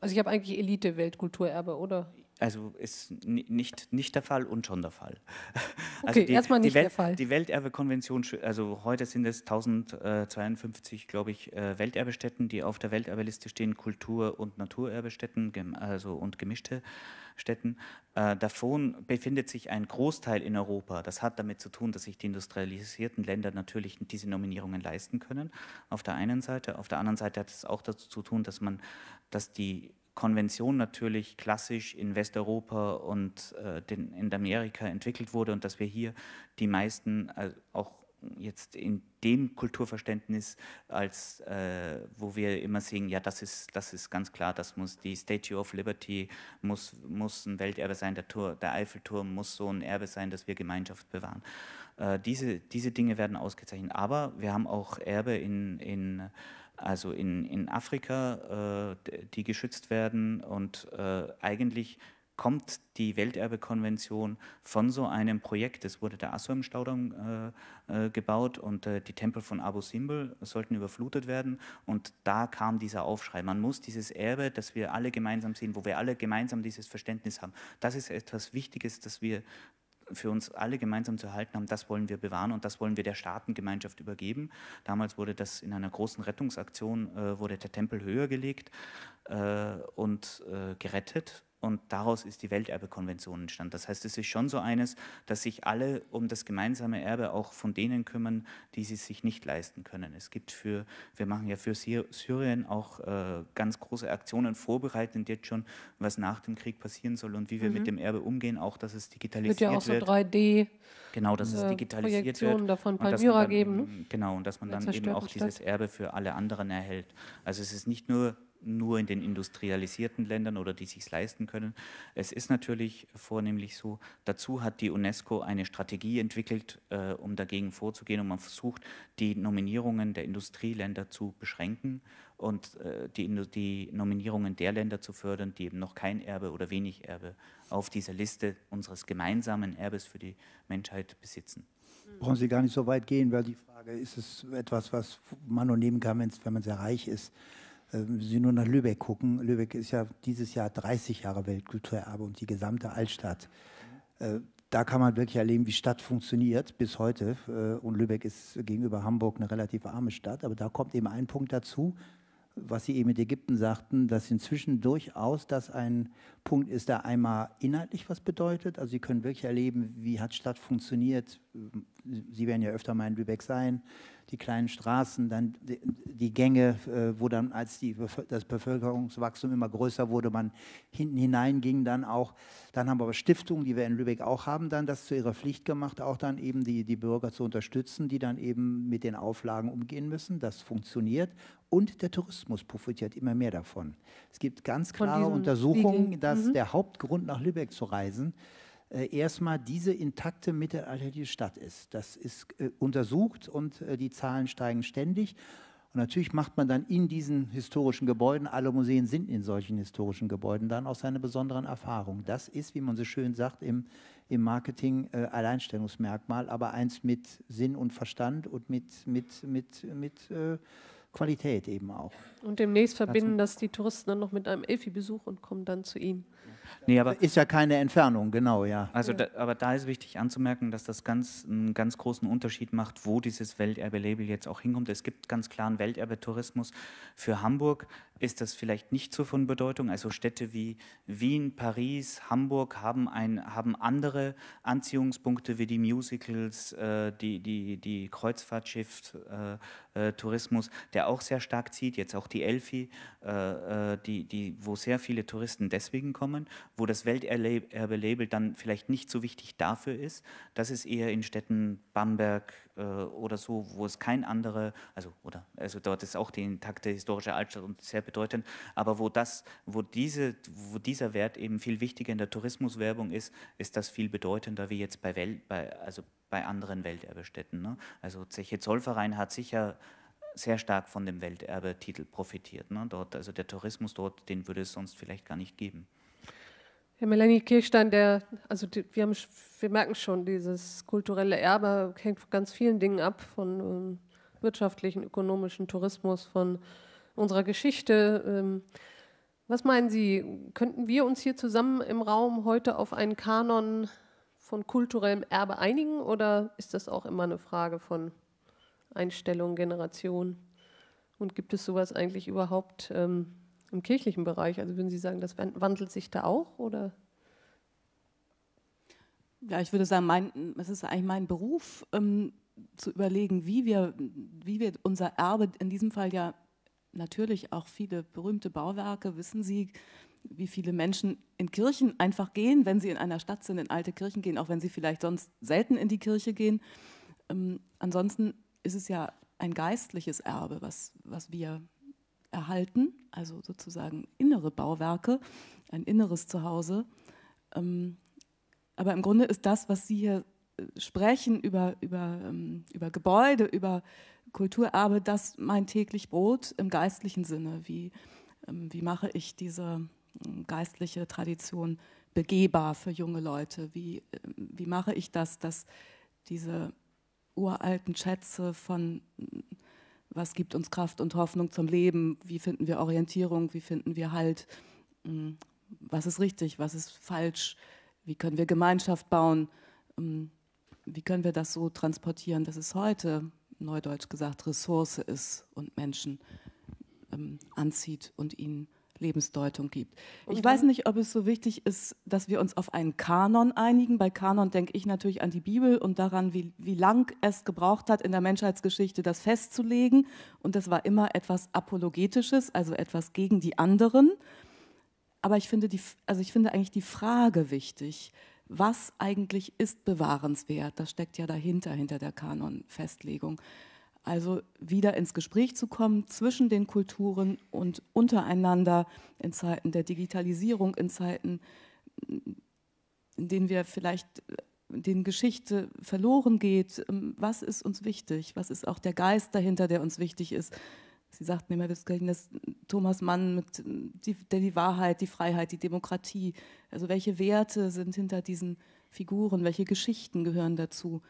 also ich habe eigentlich Elite-Weltkulturerbe, oder? Also ist nicht, nicht der Fall und schon der Fall. *laughs* Also okay, also die, erstmal nicht Welt, der Fall. Die Welterbekonvention, also heute sind es 1052, glaube ich, äh, Welterbestätten, die auf der Welterbeliste stehen, Kultur- und Naturerbestätten also, und gemischte Städten. Äh, davon befindet sich ein Großteil in Europa. Das hat damit zu tun, dass sich die industrialisierten Länder natürlich diese Nominierungen leisten können, auf der einen Seite. Auf der anderen Seite hat es auch dazu zu tun, dass man, dass die Konvention natürlich klassisch in Westeuropa und äh, den, in Amerika entwickelt wurde und dass wir hier die meisten äh, auch jetzt in dem Kulturverständnis, als äh, wo wir immer sehen, ja, das ist, das ist ganz klar, das muss die Statue of Liberty muss, muss ein Welterbe sein, der, Tor, der Eiffelturm muss so ein Erbe sein, dass wir Gemeinschaft bewahren. Äh, diese, diese Dinge werden ausgezeichnet. Aber wir haben auch Erbe in, in also in, in Afrika, äh, die geschützt werden. Und äh, eigentlich kommt die Welterbekonvention von so einem Projekt. Es wurde der Assuan-Staudamm äh, äh, gebaut und äh, die Tempel von Abu Simbel sollten überflutet werden. Und da kam dieser Aufschrei. Man muss dieses Erbe, das wir alle gemeinsam sehen, wo wir alle gemeinsam dieses Verständnis haben, das ist etwas Wichtiges, das wir für uns alle gemeinsam zu erhalten haben, das wollen wir bewahren und das wollen wir der Staatengemeinschaft übergeben. Damals wurde das in einer großen Rettungsaktion, äh, wurde der Tempel höher gelegt äh, und äh, gerettet und daraus ist die Welterbekonvention entstanden. Das heißt, es ist schon so eines, dass sich alle um das gemeinsame Erbe auch von denen kümmern, die sie sich nicht leisten können. Es gibt für, wir machen ja für Syrien auch äh, ganz große Aktionen vorbereitend jetzt schon, was nach dem Krieg passieren soll und wie wir mhm. mit dem Erbe umgehen, auch dass es digitalisiert wird. Es wird ja auch so 3D. Genau, dass es äh, digitalisiert Projektionen wird. davon Palmyra geben. Ne? Genau, und dass man dann eben auch dieses Erbe für alle anderen erhält. Also es ist nicht nur nur in den industrialisierten Ländern oder die sich es leisten können. Es ist natürlich vornehmlich so. Dazu hat die UNESCO eine Strategie entwickelt, äh, um dagegen vorzugehen und man versucht, die Nominierungen der Industrieländer zu beschränken und äh, die, die Nominierungen der Länder zu fördern, die eben noch kein Erbe oder wenig Erbe auf dieser Liste unseres gemeinsamen Erbes für die Menschheit besitzen. Mhm. Brauchen Sie gar nicht so weit gehen, weil die Frage ist es etwas, was man nur nehmen kann, wenn man sehr reich ist. Ähm, Sie nur nach Lübeck gucken. Lübeck ist ja dieses Jahr 30 Jahre Weltkulturerbe und die gesamte Altstadt. Äh, da kann man wirklich erleben, wie Stadt funktioniert bis heute. Äh, und Lübeck ist gegenüber Hamburg eine relativ arme Stadt. Aber da kommt eben ein Punkt dazu, was Sie eben mit Ägypten sagten, dass inzwischen durchaus das ein Punkt ist, der einmal inhaltlich was bedeutet. Also Sie können wirklich erleben, wie hat Stadt funktioniert. Ähm, Sie werden ja öfter mal in Lübeck sein die kleinen Straßen, dann die, Gänge, äh, wo dann, als die, das Bevölkerungswachstum immer größer wurde, man hinten hineinging dann auch. Dann haben wir aber Stiftungen, die wir in Lübeck auch haben, dann das zu ihrer Pflicht gemacht, auch dann eben die, die Bürger zu unterstützen, die dann eben mit den Auflagen umgehen müssen. Das funktioniert. Und der Tourismus profitiert immer mehr davon. Es gibt ganz klare Untersuchungen, dass mhm. der Hauptgrund, nach Lübeck zu reisen, äh, äh, erstmal diese intakte mittelalterliche Stadt ist. Das ist äh, untersucht und äh, die Zahlen steigen ständig. Und natürlich macht man dann in diesen historischen Gebäuden, alle Museen sind in solchen historischen Gebäuden, dann auch seine besonderen Erfahrungen. Das ist, wie man so schön sagt, im, im Marketing äh, Alleinstellungsmerkmal, aber eins mit Sinn und Verstand und mit, mit, mit, mit äh, Qualität eben auch. Und demnächst verbinden das die Touristen dann noch mit einem Elfi-Besuch und kommen dann zu Ihnen. Nee, aber ist ja keine Entfernung, genau, ja. Also, da, aber da ist wichtig anzumerken, dass das ganz, einen ganz großen Unterschied macht, wo dieses Welterbe-Label jetzt auch hinkommt. Es gibt ganz klaren Welterbetourismus für Hamburg ist das vielleicht nicht so von Bedeutung. Also Städte wie Wien, Paris, Hamburg haben, ein, haben andere Anziehungspunkte wie die Musicals, äh, die, die, die Kreuzfahrtschiff, äh, äh, Tourismus, der auch sehr stark zieht. Jetzt auch die Elfi, äh, äh, die, die, wo sehr viele Touristen deswegen kommen, wo das Welterbe-Label dann vielleicht nicht so wichtig dafür ist. Das ist eher in Städten Bamberg, äh, oder so, wo es kein andere, also oder also dort ist auch die intakte historische Altstadt und sehr bedeutend, aber wo das, wo diese, wo dieser Wert eben viel wichtiger in der Tourismuswerbung ist, ist das viel bedeutender wie jetzt bei Welt, bei, also bei anderen Welterbestätten. Ne? Also Zeche Zollverein hat sicher sehr stark von dem Welterbetitel profitiert. Ne? Dort, also der Tourismus dort, den würde es sonst vielleicht gar nicht geben. Herr Melanie Kirchstein, der, also die, wir, haben, wir merken schon, dieses kulturelle Erbe hängt von ganz vielen Dingen ab, von ähm, wirtschaftlichen, ökonomischen Tourismus, von unserer Geschichte. Ähm, was meinen Sie, könnten wir uns hier zusammen im Raum heute auf einen Kanon von kulturellem Erbe einigen oder ist das auch immer eine Frage von Einstellung, Generation? Und gibt es sowas eigentlich überhaupt? Ähm, im kirchlichen Bereich? Also würden Sie sagen, das wandelt sich da auch oder? Ja, ich würde sagen, mein, es ist eigentlich mein Beruf, ähm, zu überlegen, wie wir, wie wir unser Erbe, in diesem Fall ja natürlich auch viele berühmte Bauwerke, wissen Sie, wie viele Menschen in Kirchen einfach gehen, wenn sie in einer Stadt sind, in alte Kirchen gehen, auch wenn sie vielleicht sonst selten in die Kirche gehen. Ähm, ansonsten ist es ja ein geistliches Erbe, was, was wir erhalten, also sozusagen innere Bauwerke, ein inneres Zuhause. Ähm, aber im Grunde ist das, was Sie hier äh, sprechen über, über, ähm, über Gebäude, über Kulturerbe, das mein täglich Brot im geistlichen Sinne. Wie, ähm, wie mache ich diese geistliche Tradition begehbar für junge Leute? Wie, wie mache ich das, dass diese uralten Schätze von was gibt uns Kraft und Hoffnung zum Leben, wie finden wir Orientierung, wie finden wir Halt, hm, was ist richtig, was ist falsch, wie können wir Gemeinschaft bauen, hm, wie können wir das so transportieren, dass es heute, neudeutsch gesagt, Ressource ist und Menschen ähm, anzieht und ihnen Lebensdeutung gibt. Und ich weiß nicht, ob es so wichtig ist, dass wir uns auf einen Kanon einigen. Bei Kanon denke ich natürlich an die Bibel und daran, wie, wie lang es gebraucht hat, in der Menschheitsgeschichte das festzulegen. Und das war immer etwas Apologetisches, also etwas gegen die anderen. Aber ich finde, die, also ich finde eigentlich die Frage wichtig, was eigentlich ist bewahrenswert? Das steckt ja dahinter, hinter der Kanonfestlegung. festlegung also wieder ins Gespräch zu kommen zwischen den Kulturen und untereinander in Zeiten der Digitalisierung, in Zeiten, in denen wir vielleicht äh, den Geschichte verloren geht. Ähm, was ist uns wichtig? Was ist auch der Geist dahinter, der uns wichtig ist? Sie sagten immer, wir Thomas Mann mit äh, die, der die Wahrheit, die Freiheit, die Demokratie. Also welche Werte sind hinter diesen Figuren? Welche Geschichten gehören dazu?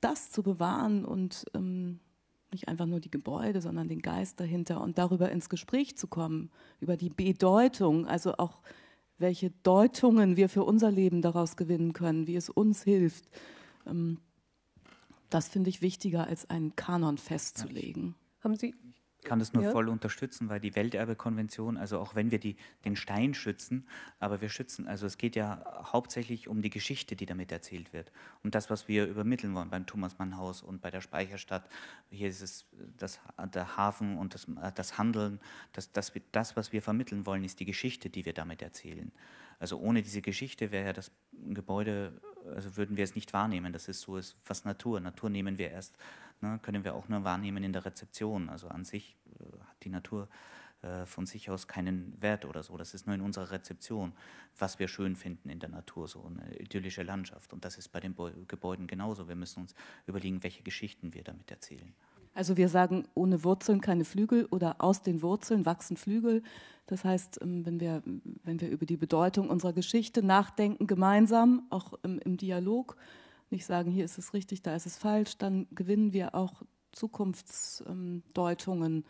Das zu bewahren und ähm, nicht einfach nur die Gebäude, sondern den Geist dahinter und darüber ins Gespräch zu kommen, über die Bedeutung, also auch welche Deutungen wir für unser Leben daraus gewinnen können, wie es uns hilft. Ähm, das finde ich wichtiger, als einen Kanon festzulegen. Haben Sie kann das nur ja. voll unterstützen, weil die Welterbekonvention, also auch wenn wir die, den Stein schützen, aber wir schützen, also es geht ja hauptsächlich um die Geschichte, die damit erzählt wird. Um das, was wir übermitteln wollen beim Thomas-Mann-Haus und bei der Speicherstadt. Hier ist es das, der Hafen und das, das Handeln. Das, das, das, was wir vermitteln wollen, ist die Geschichte, die wir damit erzählen. Also ohne diese Geschichte wäre ja das Gebäude, also würden wir es nicht wahrnehmen, Das ist so ist, was Natur. Natur nehmen wir erst ne, können wir auch nur wahrnehmen in der Rezeption. Also an sich äh, hat die Natur äh, von sich aus keinen Wert oder so. Das ist nur in unserer Rezeption, was wir schön finden in der Natur, so eine idyllische Landschaft. Und das ist bei den Bo Gebäuden genauso. Wir müssen uns überlegen, welche Geschichten wir damit erzählen. Also wir sagen, ohne Wurzeln keine Flügel oder aus den Wurzeln wachsen Flügel. Das heißt, ähm, wenn wir, wenn wir über die Bedeutung unserer Geschichte nachdenken, gemeinsam, auch im, im Dialog, nicht sagen, hier ist es richtig, da ist es falsch, dann gewinnen wir auch Zukunftsdeutungen.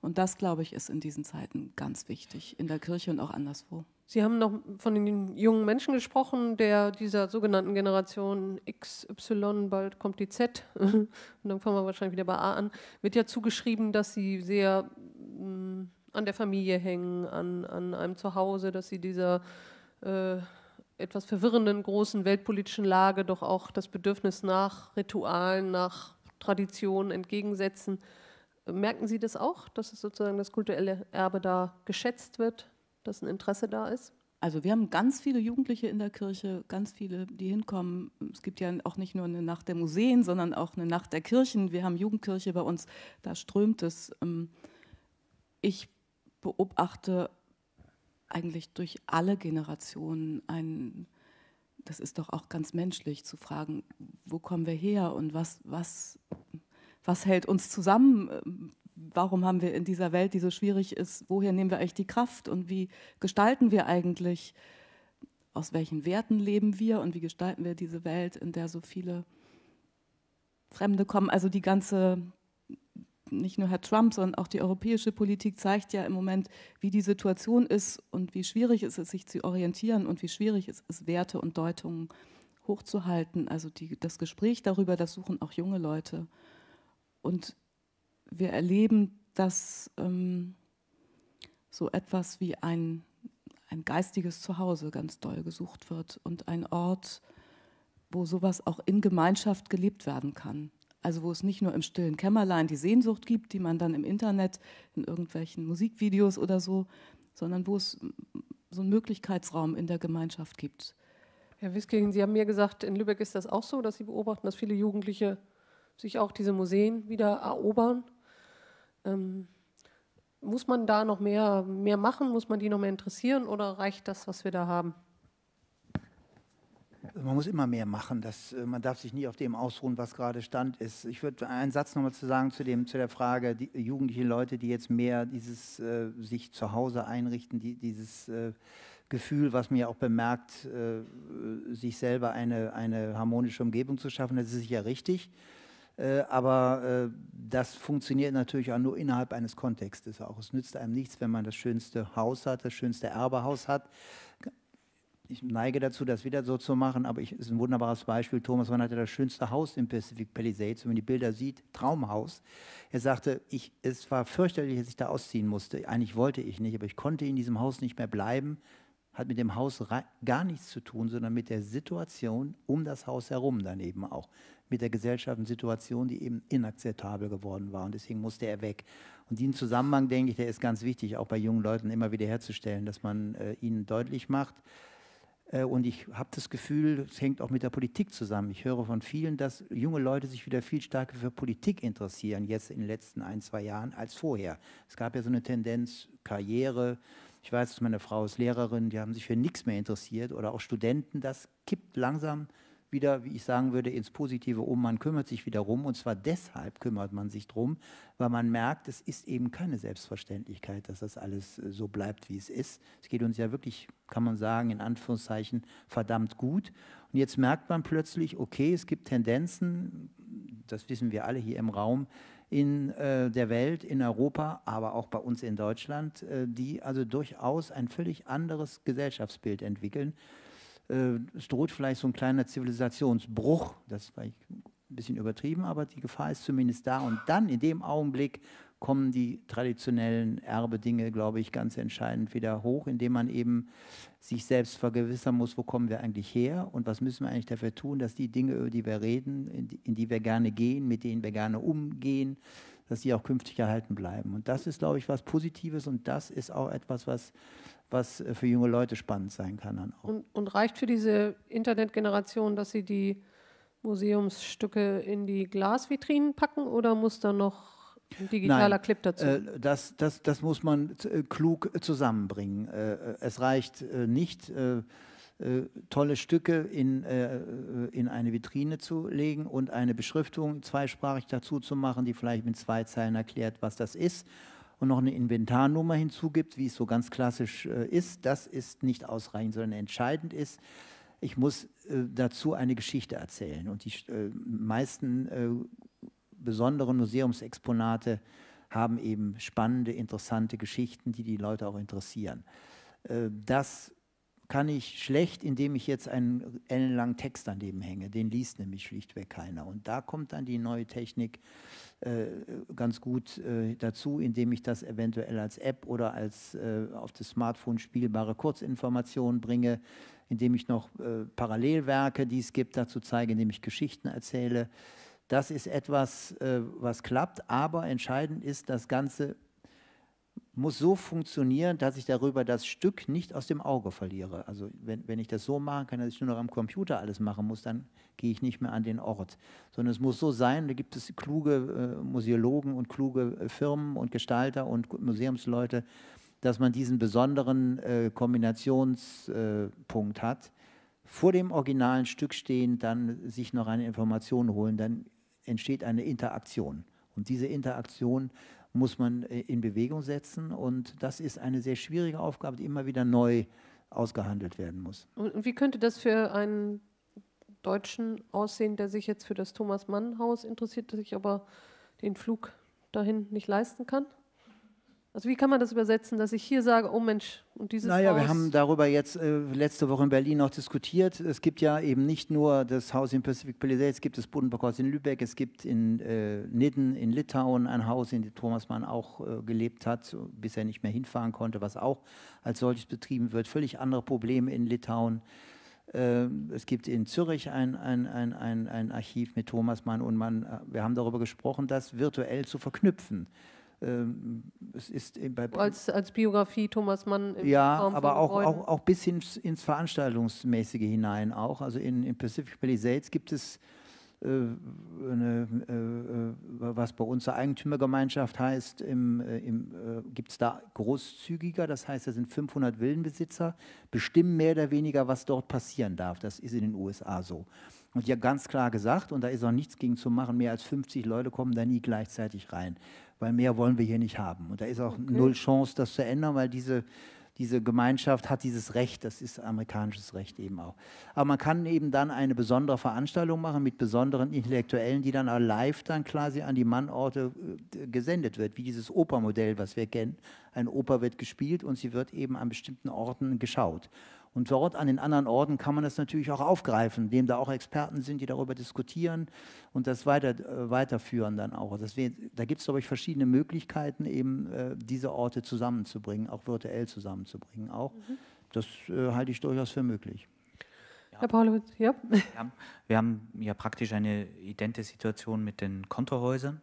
Und das, glaube ich, ist in diesen Zeiten ganz wichtig, in der Kirche und auch anderswo. Sie haben noch von den jungen Menschen gesprochen, der dieser sogenannten Generation X, Y, bald kommt die Z, *laughs* und dann fangen wir wahrscheinlich wieder bei A an, wird ja zugeschrieben, dass sie sehr mm, an der Familie hängen, an, an einem Zuhause, dass sie dieser äh, etwas verwirrenden großen weltpolitischen Lage doch auch das Bedürfnis nach Ritualen, nach Traditionen entgegensetzen. Merken Sie das auch, dass es sozusagen das kulturelle Erbe da geschätzt wird, dass ein Interesse da ist? Also wir haben ganz viele Jugendliche in der Kirche, ganz viele, die hinkommen. Es gibt ja auch nicht nur eine Nacht der Museen, sondern auch eine Nacht der Kirchen. Wir haben Jugendkirche bei uns, da strömt es. Ähm, ich beobachte eigentlich durch alle Generationen ein, das ist doch auch ganz menschlich zu fragen, wo kommen wir her und was, was, was hält uns zusammen? Warum haben wir in dieser Welt, die so schwierig ist, woher nehmen wir eigentlich die Kraft und wie gestalten wir eigentlich, aus welchen Werten leben wir und wie gestalten wir diese Welt, in der so viele Fremde kommen? Also die ganze, nicht nur Herr Trump, sondern auch die europäische Politik zeigt ja im Moment, wie die Situation ist und wie schwierig es ist, sich zu orientieren und wie schwierig es ist, Werte und Deutungen hochzuhalten. Also die, das Gespräch darüber, das suchen auch junge Leute. Und wir erleben, dass ähm, so etwas wie ein, ein geistiges Zuhause ganz doll gesucht wird und ein Ort, wo sowas auch in Gemeinschaft gelebt werden kann. Also wo es nicht nur im stillen Kämmerlein die Sehnsucht gibt, die man dann im Internet in irgendwelchen Musikvideos oder so, sondern wo es so einen Möglichkeitsraum in der Gemeinschaft gibt. Herr Wiskingen, Sie haben mir gesagt, in Lübeck ist das auch so, dass Sie beobachten, dass viele Jugendliche sich auch diese Museen wieder erobern. Ähm, muss man da noch mehr, mehr machen? Muss man die noch mehr interessieren oder reicht das, was wir da haben? man muss immer mehr machen. Das, äh, man darf sich nie auf dem ausruhen, was gerade Stand ist. Ich würde einen Satz nochmal zu sagen zu, dem, zu der Frage, die äh, jugendliche Leute, die jetzt mehr dieses äh, sich zu Hause einrichten, die, dieses äh, Gefühl, was mir auch bemerkt, äh, sich selber eine, eine harmonische Umgebung zu schaffen, das ist sicher richtig. Äh, aber das funktioniert natürlich auch nur innerhalb eines Kontextes auch. Es nützt einem nichts, wenn man das schönste Haus hat, das schönste Erbehaus hat ich neige dazu, das wieder so zu machen, aber es ist ein wunderbares Beispiel. Thomas Mann hatte das schönste Haus im Pacific Palisades, wenn man die Bilder sieht, Traumhaus. Er sagte, ich, es war fürchterlich, dass ich da ausziehen musste. Eigentlich wollte ich nicht, aber ich konnte in diesem Haus nicht mehr bleiben. Hat mit dem Haus gar nichts zu tun, sondern mit der Situation um das Haus herum dann eben auch. Mit der gesellschaftlichen die eben inakzeptabel geworden war. Und deswegen musste er weg. Und diesen Zusammenhang, denke ich, der ist ganz wichtig, auch bei jungen Leuten immer wieder herzustellen, dass man äh, ihnen deutlich macht, äh, und ich habe das Gefühl, es hängt auch mit der Politik zusammen. Ich höre von vielen, dass junge Leute sich wieder viel stärker für Politik interessieren, jetzt in den letzten ein, zwei Jahren, als vorher. Es gab ja so eine Tendenz, Karriere. Ich weiß, meine Frau ist Lehrerin, die haben sich für nichts mehr interessiert. Oder auch Studenten, das kippt langsam wieder, wie ich sagen würde, ins Positive um. Man kümmert sich wieder rum und zwar deshalb kümmert man sich drum, weil man merkt, es ist eben keine Selbstverständlichkeit, dass das alles äh, so bleibt, wie es ist. Es geht uns ja wirklich, kann man sagen, in Anführungszeichen verdammt gut. Und jetzt merkt man plötzlich, okay, es gibt Tendenzen, das wissen wir alle hier im Raum, in äh, der Welt, in Europa, aber auch bei uns in Deutschland, äh, die also durchaus ein völlig anderes Gesellschaftsbild entwickeln, äh, es droht vielleicht so ein kleiner Zivilisationsbruch. Das war ein bisschen übertrieben, aber die Gefahr ist zumindest da. Und dann in dem Augenblick kommen die traditionellen Erbedinge, glaube ich, ganz entscheidend wieder hoch, indem man eben sich selbst vergewissern muss, wo kommen wir eigentlich her und was müssen wir eigentlich dafür tun, dass die Dinge, über die wir reden, in die, in die wir gerne gehen, mit denen wir gerne umgehen, dass die auch künftig erhalten bleiben. Und das ist, glaube ich, was Positives und das ist auch etwas, was was äh, für junge Leute spannend sein kann. Dann auch. Und, und reicht für diese Internetgeneration, dass sie die Museumsstücke in die Glasvitrinen packen oder muss da noch ein digitaler Nein, Clip dazu. Äh, das, das, das muss man äh, klug zusammenbringen. es reicht nicht, tolle Stücke in, in eine Vitrine zu legen und eine Beschriftung zweisprachig dazu zu machen, die vielleicht mit zwei Zeilen erklärt, was das ist und noch eine Inventarnummer hinzugibt, wie es so ganz klassisch äh, ist, das ist nicht ausreichend, sondern entscheidend ist, ich muss äh, dazu eine Geschichte erzählen. Und die äh, meisten besonderen Museumsexponate haben eben spannende, interessante Geschichten, die die Leute auch interessieren. das kann ich schlecht, indem ich jetzt einen ellenlangen Text daneben hänge. Den liest nämlich schlichtweg keiner. Und da kommt dann die neue Technik äh, ganz gut äh, dazu, indem ich das eventuell als App oder als äh, auf das Smartphone spielbare Kurzinformationen bringe, indem ich noch äh, Parallelwerke, die es gibt, dazu zeige, indem ich Geschichten erzähle. Das ist etwas, äh, was klappt, aber entscheidend ist, das Ganze muss so funktionieren, dass ich darüber das Stück nicht aus dem Auge verliere. Also wenn, wenn ich das so machen kann, dass ich nur noch am Computer alles machen muss, dann gehe ich nicht mehr an den Ort. Sondern es muss so sein, da gibt es kluge äh, Museologen und kluge äh, Firmen und Gestalter und Museumsleute, dass man diesen besonderen äh, Kombinationspunkt äh, hat. Vor dem originalen Stück stehen, dann sich noch eine Information holen, dann entsteht eine Interaktion. Und diese Interaktion muss man äh, in Bewegung setzen. Und das ist eine sehr schwierige Aufgabe, die immer wieder neu ausgehandelt werden muss. Und wie könnte das für einen Deutschen aussehen, der sich jetzt für das Thomas Mann Haus interessiert, sich aber den Flug dahin nicht leisten kann? Also wie kann man das übersetzen, dass ich hier sage, oh Mensch, und dieses Naja, Haus wir haben darüber jetzt äh, letzte Woche in Berlin noch diskutiert. Es gibt ja eben nicht nur das Haus in Pacific Palisades, es gibt das Bodenbockhaus in Lübeck, es gibt in äh, Nidden in Litauen ein Haus, in dem Thomas Mann auch äh, gelebt hat, bis er nicht mehr hinfahren konnte, was auch als solches betrieben wird. Völlig andere Probleme in Litauen. Ähm, es gibt in Zürich ein, ein, ein, ein, ein Archiv mit Thomas Mann und Mann. Äh, wir haben darüber gesprochen, das virtuell zu verknüpfen. Ähm, es ist bei als, als Biografie Thomas Mann. Im ja, Raum aber auch, auch, auch bis hin ins Veranstaltungsmäßige hinein auch. Also in, in Pacific Palisades gibt es äh, eine, äh, äh was bei uns Eigentümergemeinschaft heißt, im, äh, im, äh, gibt es da großzügiger, das heißt, da sind 500 Villenbesitzer, bestimmen mehr oder weniger, was dort passieren darf. Das ist in den USA so. Und ja, ganz klar gesagt, und da ist auch nichts gegen zu machen, mehr als 50 Leute kommen da nie gleichzeitig rein weil mehr wollen wir hier nicht haben. Und da ist auch okay. null Chance, das zu ändern, weil diese, diese Gemeinschaft hat dieses Recht, das ist amerikanisches Recht eben auch. Aber man kann eben dann eine besondere Veranstaltung machen mit besonderen Intellektuellen, die dann auch live dann quasi an die Mannorte äh, gesendet wird, wie dieses Opermodell, was wir kennen. Eine Oper wird gespielt und sie wird eben an bestimmten Orten geschaut. Und dort an den anderen Orten kann man das natürlich auch aufgreifen, indem da auch Experten sind, die darüber diskutieren und das weiter, äh, weiterführen dann auch. Deswegen, da gibt es, glaube ich, verschiedene Möglichkeiten, eben äh, diese Orte zusammenzubringen, auch virtuell zusammenzubringen. Auch. Mhm. Das äh, halte ich durchaus für möglich. Ja. Herr Paulowitz, ja. ja. Wir haben ja praktisch eine identische Situation mit den Kontorhäusern,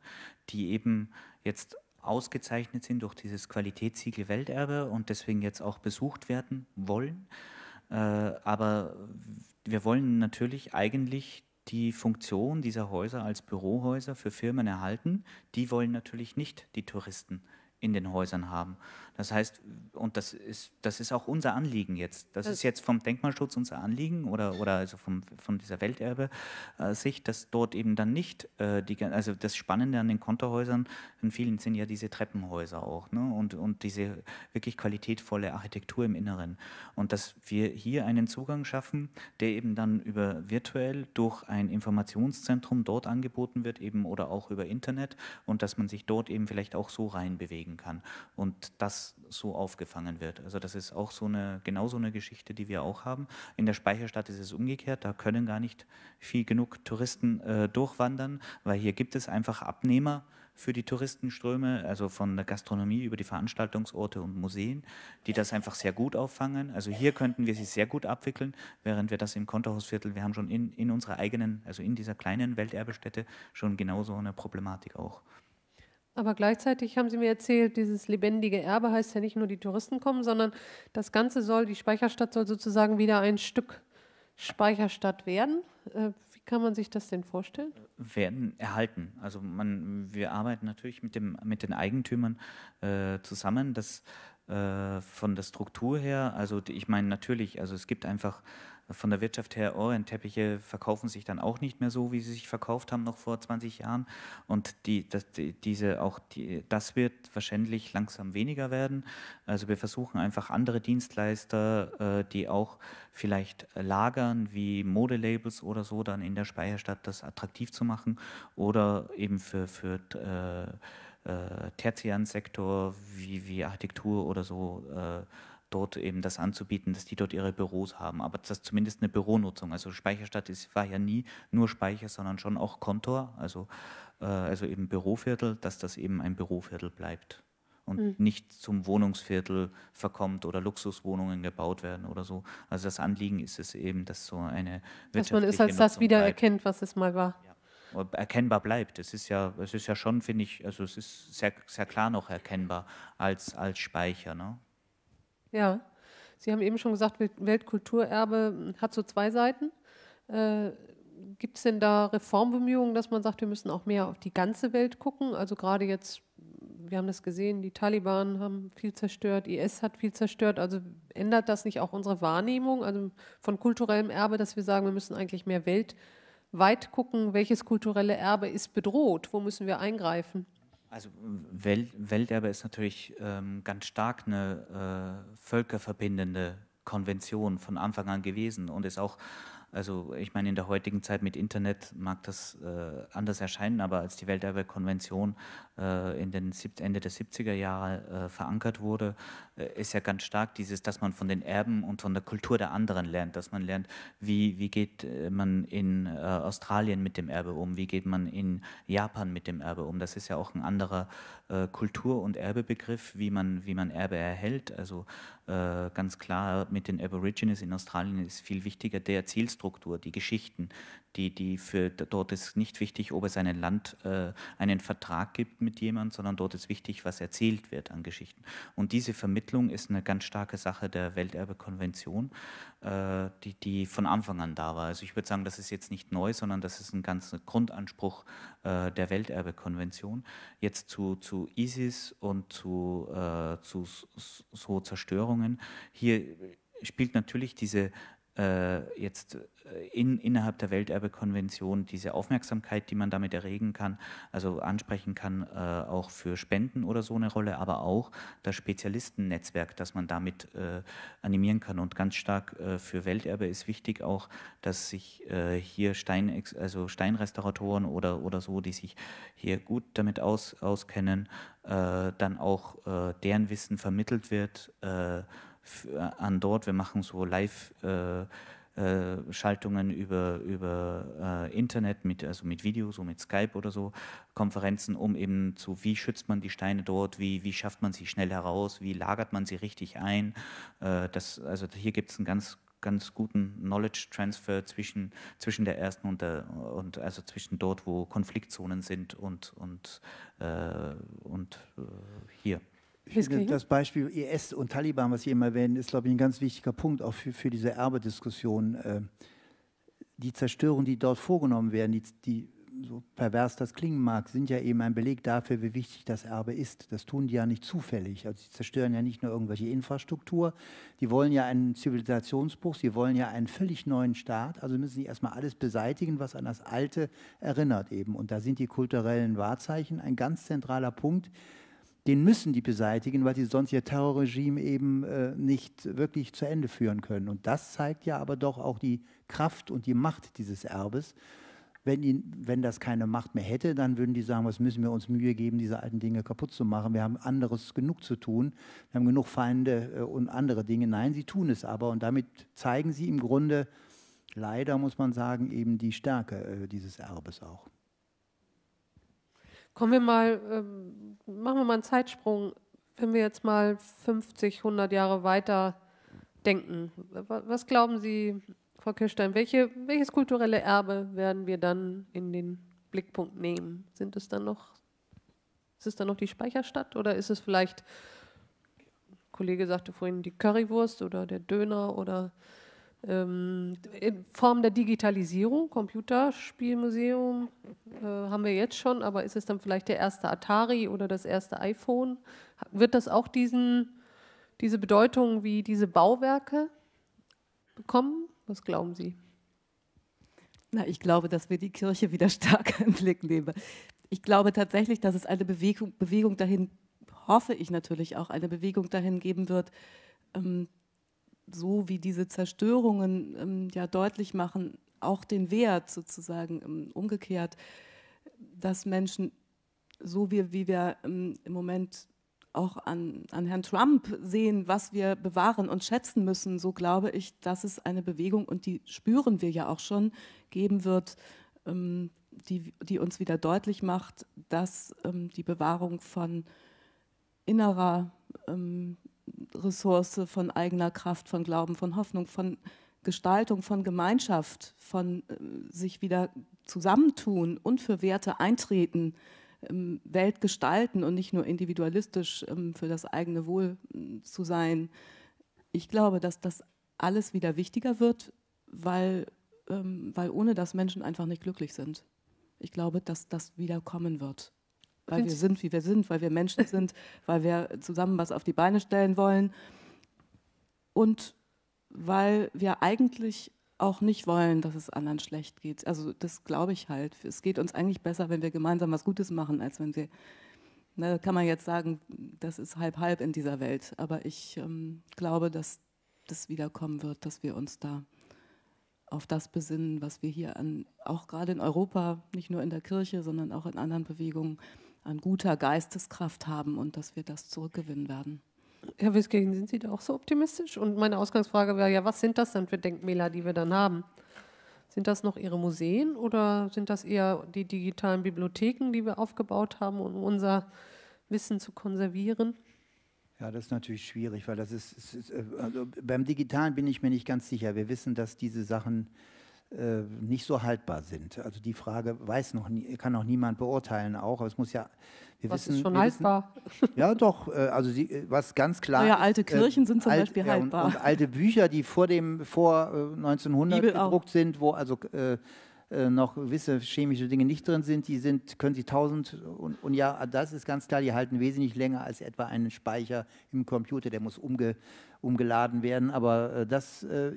die eben jetzt ausgezeichnet sind durch dieses Qualitätssiegel Welterbe und deswegen jetzt auch besucht werden wollen. Äh, aber wir wollen natürlich eigentlich die Funktion dieser Häuser als Bürohäuser für Firmen erhalten. Die wollen natürlich nicht die Touristen in den Häusern haben. Das heißt, und das ist, das ist auch unser Anliegen jetzt. Das, das ist jetzt vom Denkmalschutz unser Anliegen oder, oder also vom, von dieser Welterbe-Sicht, äh, dass dort eben dann nicht, äh, die, also das Spannende an den Konterhäusern, in vielen sind ja diese Treppenhäuser auch ne? und, und diese wirklich qualitätvolle Architektur im Inneren. Und dass wir hier einen Zugang schaffen, der eben dann über virtuell durch ein Informationszentrum dort angeboten wird eben oder auch über Internet und dass man sich dort eben vielleicht auch so reinbewegen geben kann und das so aufgefangen wird. Also das ist auch so eine, genau so eine Geschichte, die wir auch haben. In der Speicherstadt ist es umgekehrt, da können gar nicht viel genug Touristen äh, durchwandern, weil hier gibt es einfach Abnehmer für die Touristenströme, also von der Gastronomie über die Veranstaltungsorte und Museen, die das einfach sehr gut auffangen. Also hier könnten wir sie sehr gut abwickeln, während wir das im Konterhausviertel, wir haben schon in, in unserer eigenen, also in dieser kleinen Welterbestätte schon genauso eine Problematik auch. Aber gleichzeitig haben Sie mir erzählt, dieses lebendige Erbe heißt ja nicht nur die Touristen kommen, sondern das Ganze soll, die Speicherstadt soll sozusagen wieder ein Stück Speicherstadt werden. Äh, wie kann man sich das denn vorstellen? Werden erhalten. Also man, wir arbeiten natürlich mit, dem, mit den Eigentümern äh, zusammen. Das äh, von der Struktur her. Also ich meine natürlich, also es gibt einfach äh, von der Wirtschaft her, Ohrenteppiche verkaufen sich dann auch nicht mehr so, wie sie sich verkauft haben noch vor 20 Jahren. Und die, das, die, diese auch die, das wird wahrscheinlich langsam weniger werden. Also wir versuchen einfach andere Dienstleister, äh, die auch vielleicht lagern, wie Modelabels oder so, dann in der Speicherstadt das attraktiv zu machen oder eben für, für äh, äh, tertiären Sektor wie, wie Architektur oder so, äh, dort eben das anzubieten, dass die dort ihre Büros haben. Aber das ist zumindest eine Büronutzung. Also Speicherstadt ist, war ja nie nur Speicher, sondern schon auch Kontor, also, äh, also eben Büroviertel, dass das eben ein Büroviertel bleibt und mhm. nicht zum Wohnungsviertel verkommt oder Luxuswohnungen gebaut werden oder so. Also das Anliegen ist es eben, dass so eine Wirtschaftliche Dass man es als das wiedererkennt, was es mal war. Ja erkennbar bleibt. Es ist ja, es ist ja schon, finde ich, also es ist sehr, sehr klar noch erkennbar als, als Speicher. Ne? Ja, Sie haben eben schon gesagt, Weltkulturerbe hat so zwei Seiten. Äh, Gibt es denn da Reformbemühungen, dass man sagt, wir müssen auch mehr auf die ganze Welt gucken? Also gerade jetzt, wir haben das gesehen, die Taliban haben viel zerstört, IS hat viel zerstört. Also ändert das nicht auch unsere Wahrnehmung also von kulturellem Erbe, dass wir sagen, wir müssen eigentlich mehr Welt weit gucken, welches kulturelle Erbe ist bedroht, wo müssen wir eingreifen? Also Welt, Welterbe ist natürlich ähm, ganz stark eine äh, völkerverbindende Konvention von Anfang an gewesen und ist auch also ich meine, in der heutigen Zeit mit Internet mag das äh, anders erscheinen, aber als die Welterbekonvention äh, in den Ende der 70er Jahre äh, verankert wurde, äh, ist ja ganz stark dieses, dass man von den Erben und von der Kultur der anderen lernt, dass man lernt, wie, wie geht äh, man in äh, Australien mit dem Erbe um, wie geht man in Japan mit dem Erbe um. Das ist ja auch ein anderer Kultur- und Erbebegriff, wie man, wie man Erbe erhält. Also äh, ganz klar mit den Aborigines in Australien ist viel wichtiger der Erzählstruktur, die Geschichten, die, die für, dort ist nicht wichtig, ob es einen Land, äh, einen Vertrag gibt mit jemandem, sondern dort ist wichtig, was erzählt wird an Geschichten. Und diese Vermittlung ist eine ganz starke Sache der Welterbekonvention, äh, die, die von Anfang an da war. Also ich würde sagen, das ist jetzt nicht neu, sondern das ist ein ganzer Grundanspruch äh, der Welterbekonvention. Jetzt zu, zu ISIS und zu, äh, zu so Zerstörungen. Hier spielt natürlich diese äh, jetzt äh, in, innerhalb der Welterbekonvention diese Aufmerksamkeit, die man damit erregen kann, also ansprechen kann, äh, auch für Spenden oder so eine Rolle, aber auch das Spezialistennetzwerk, das man damit äh, animieren kann. Und ganz stark äh, für Welterbe ist wichtig auch, dass sich äh, hier Stein, also Steinrestauratoren oder, oder so, die sich hier gut damit aus, auskennen, äh, dann auch deren Wissen vermittelt wird an dort. Wir machen so live äh, Schaltungen über, über äh, Internet, mit, also mit Video, so mit Skype oder so, Konferenzen, um eben zu, wie schützt man die Steine dort, wie, wie schafft man sie schnell heraus, wie lagert man sie richtig ein. Äh, das, also hier gibt es einen ganz ganz guten Knowledge Transfer zwischen, zwischen der ersten und der und also zwischen dort, wo Konfliktzonen sind und und äh, und äh, hier das Beispiel IS und Taliban, was Sie immer erwähnen, ist, glaube ich, ein ganz wichtiger Punkt auch für, für diese Erbediskussion. Äh, die Zerstörung, die dort vorgenommen werden, die, die, so pervers das klingen mag, sind ja eben ein Beleg dafür, wie wichtig das Erbe ist. Das tun die ja nicht zufällig. Also sie zerstören ja nicht nur irgendwelche Infrastruktur, die wollen ja einen Zivilisationsbruch, sie wollen ja einen völlig neuen Staat. Also müssen sie erstmal alles beseitigen, was an das Alte erinnert eben. Und da sind die kulturellen Wahrzeichen ein ganz zentraler Punkt, den müssen die beseitigen, weil sie sonst ihr Terrorregime eben äh, nicht wirklich zu Ende führen können. Und das zeigt ja aber doch auch die Kraft und die Macht dieses Erbes. Wenn, ihn, wenn das keine Macht mehr hätte, dann würden die sagen, was müssen wir uns Mühe geben, diese alten Dinge kaputt zu machen. Wir haben anderes genug zu tun. Wir haben genug Feinde äh, und andere Dinge. Nein, sie tun es aber. Und damit zeigen sie im Grunde, leider muss man sagen, eben die Stärke äh, dieses Erbes auch. Kommen wir mal, ähm, machen wir mal einen Zeitsprung. Wenn wir jetzt mal 50, 100 Jahre weiter denken, was glauben Sie, Frau Kirstein, welche, welches kulturelle Erbe werden wir dann in den Blickpunkt nehmen? Sind es dann noch, ist es dann noch die Speicherstadt oder ist es vielleicht, Kollege sagte vorhin, die Currywurst oder der Döner oder ähm, in Form der Digitalisierung, Computerspielmuseum äh, haben wir jetzt schon, aber ist es dann vielleicht der erste Atari oder das erste iPhone? Wird das auch diesen, diese Bedeutung wie diese Bauwerke bekommen? Was glauben Sie? Na, ich glaube, dass wir die Kirche wieder stark *laughs* im Blick nehmen. Ich glaube tatsächlich, dass es eine Bewegung, Bewegung dahin, hoffe ich natürlich auch, eine Bewegung dahin geben wird, ähm, so wie diese Zerstörungen ähm, ja deutlich machen, auch den Wert sozusagen ähm, umgekehrt, dass Menschen, so wie, wie wir ähm, im Moment auch an, an Herrn Trump sehen, was wir bewahren und schätzen müssen, so glaube ich, dass es eine Bewegung, und die spüren wir ja auch schon, geben wird, ähm, die, die uns wieder deutlich macht, dass ähm, die Bewahrung von innerer ähm, Ressource von eigener Kraft, von Glauben, von Hoffnung, von Gestaltung, von Gemeinschaft, von äh, sich wieder zusammentun und für Werte eintreten, ähm, Welt gestalten und nicht nur individualistisch ähm, für das eigene Wohl äh, zu sein. Ich glaube, dass das alles wieder wichtiger wird, weil, ähm, weil ohne das Menschen einfach nicht glücklich sind. Ich glaube, dass das wieder kommen wird weil wir sind, wie wir sind, weil wir Menschen *laughs* sind, weil wir zusammen was auf die Beine stellen wollen und weil wir eigentlich auch nicht wollen, dass es anderen schlecht geht. Also das glaube ich halt. Es geht uns eigentlich besser, wenn wir gemeinsam was Gutes machen, als wenn wir, da ne, kann man jetzt sagen, das ist halb-halb in dieser Welt. Aber ich ähm, glaube, dass das wiederkommen wird, dass wir uns da auf das besinnen, was wir hier an, auch gerade in Europa, nicht nur in der Kirche, sondern auch in anderen Bewegungen, an guter Geisteskraft haben und dass wir das zurückgewinnen werden. Herr Wiskirchen, sind Sie da auch so optimistisch? Und meine Ausgangsfrage wäre ja, was sind das dann für Denkmäler, die wir dann haben? Sind das noch Ihre Museen oder sind das eher die digitalen Bibliotheken, die wir aufgebaut haben, um unser Wissen zu konservieren? Ja, das ist natürlich schwierig, weil das ist, ist äh, also beim Digitalen bin ich mir nicht ganz sicher. Wir wissen, dass diese Sachen äh, nicht so haltbar sind. Also die Frage weiß noch nie, kann noch niemand beurteilen auch, aber es muss ja wir was wissen, ist schon haltbar? Wissen, ja, doch. Äh, also sie, äh, was ganz klar. Naja, alte Kirchen äh, sind zum alt, Beispiel haltbar. Ja, und, und, alte Bücher, die vor dem vor 1900 Bibel gedruckt auch. sind, wo also äh, äh, noch gewisse chemische Dinge nicht drin sind, die sind, können Sie tausend und, und, ja, das ist ganz klar, die halten wesentlich länger als etwa einen Speicher im Computer, der muss umge, umgeladen werden. Aber äh, das, äh,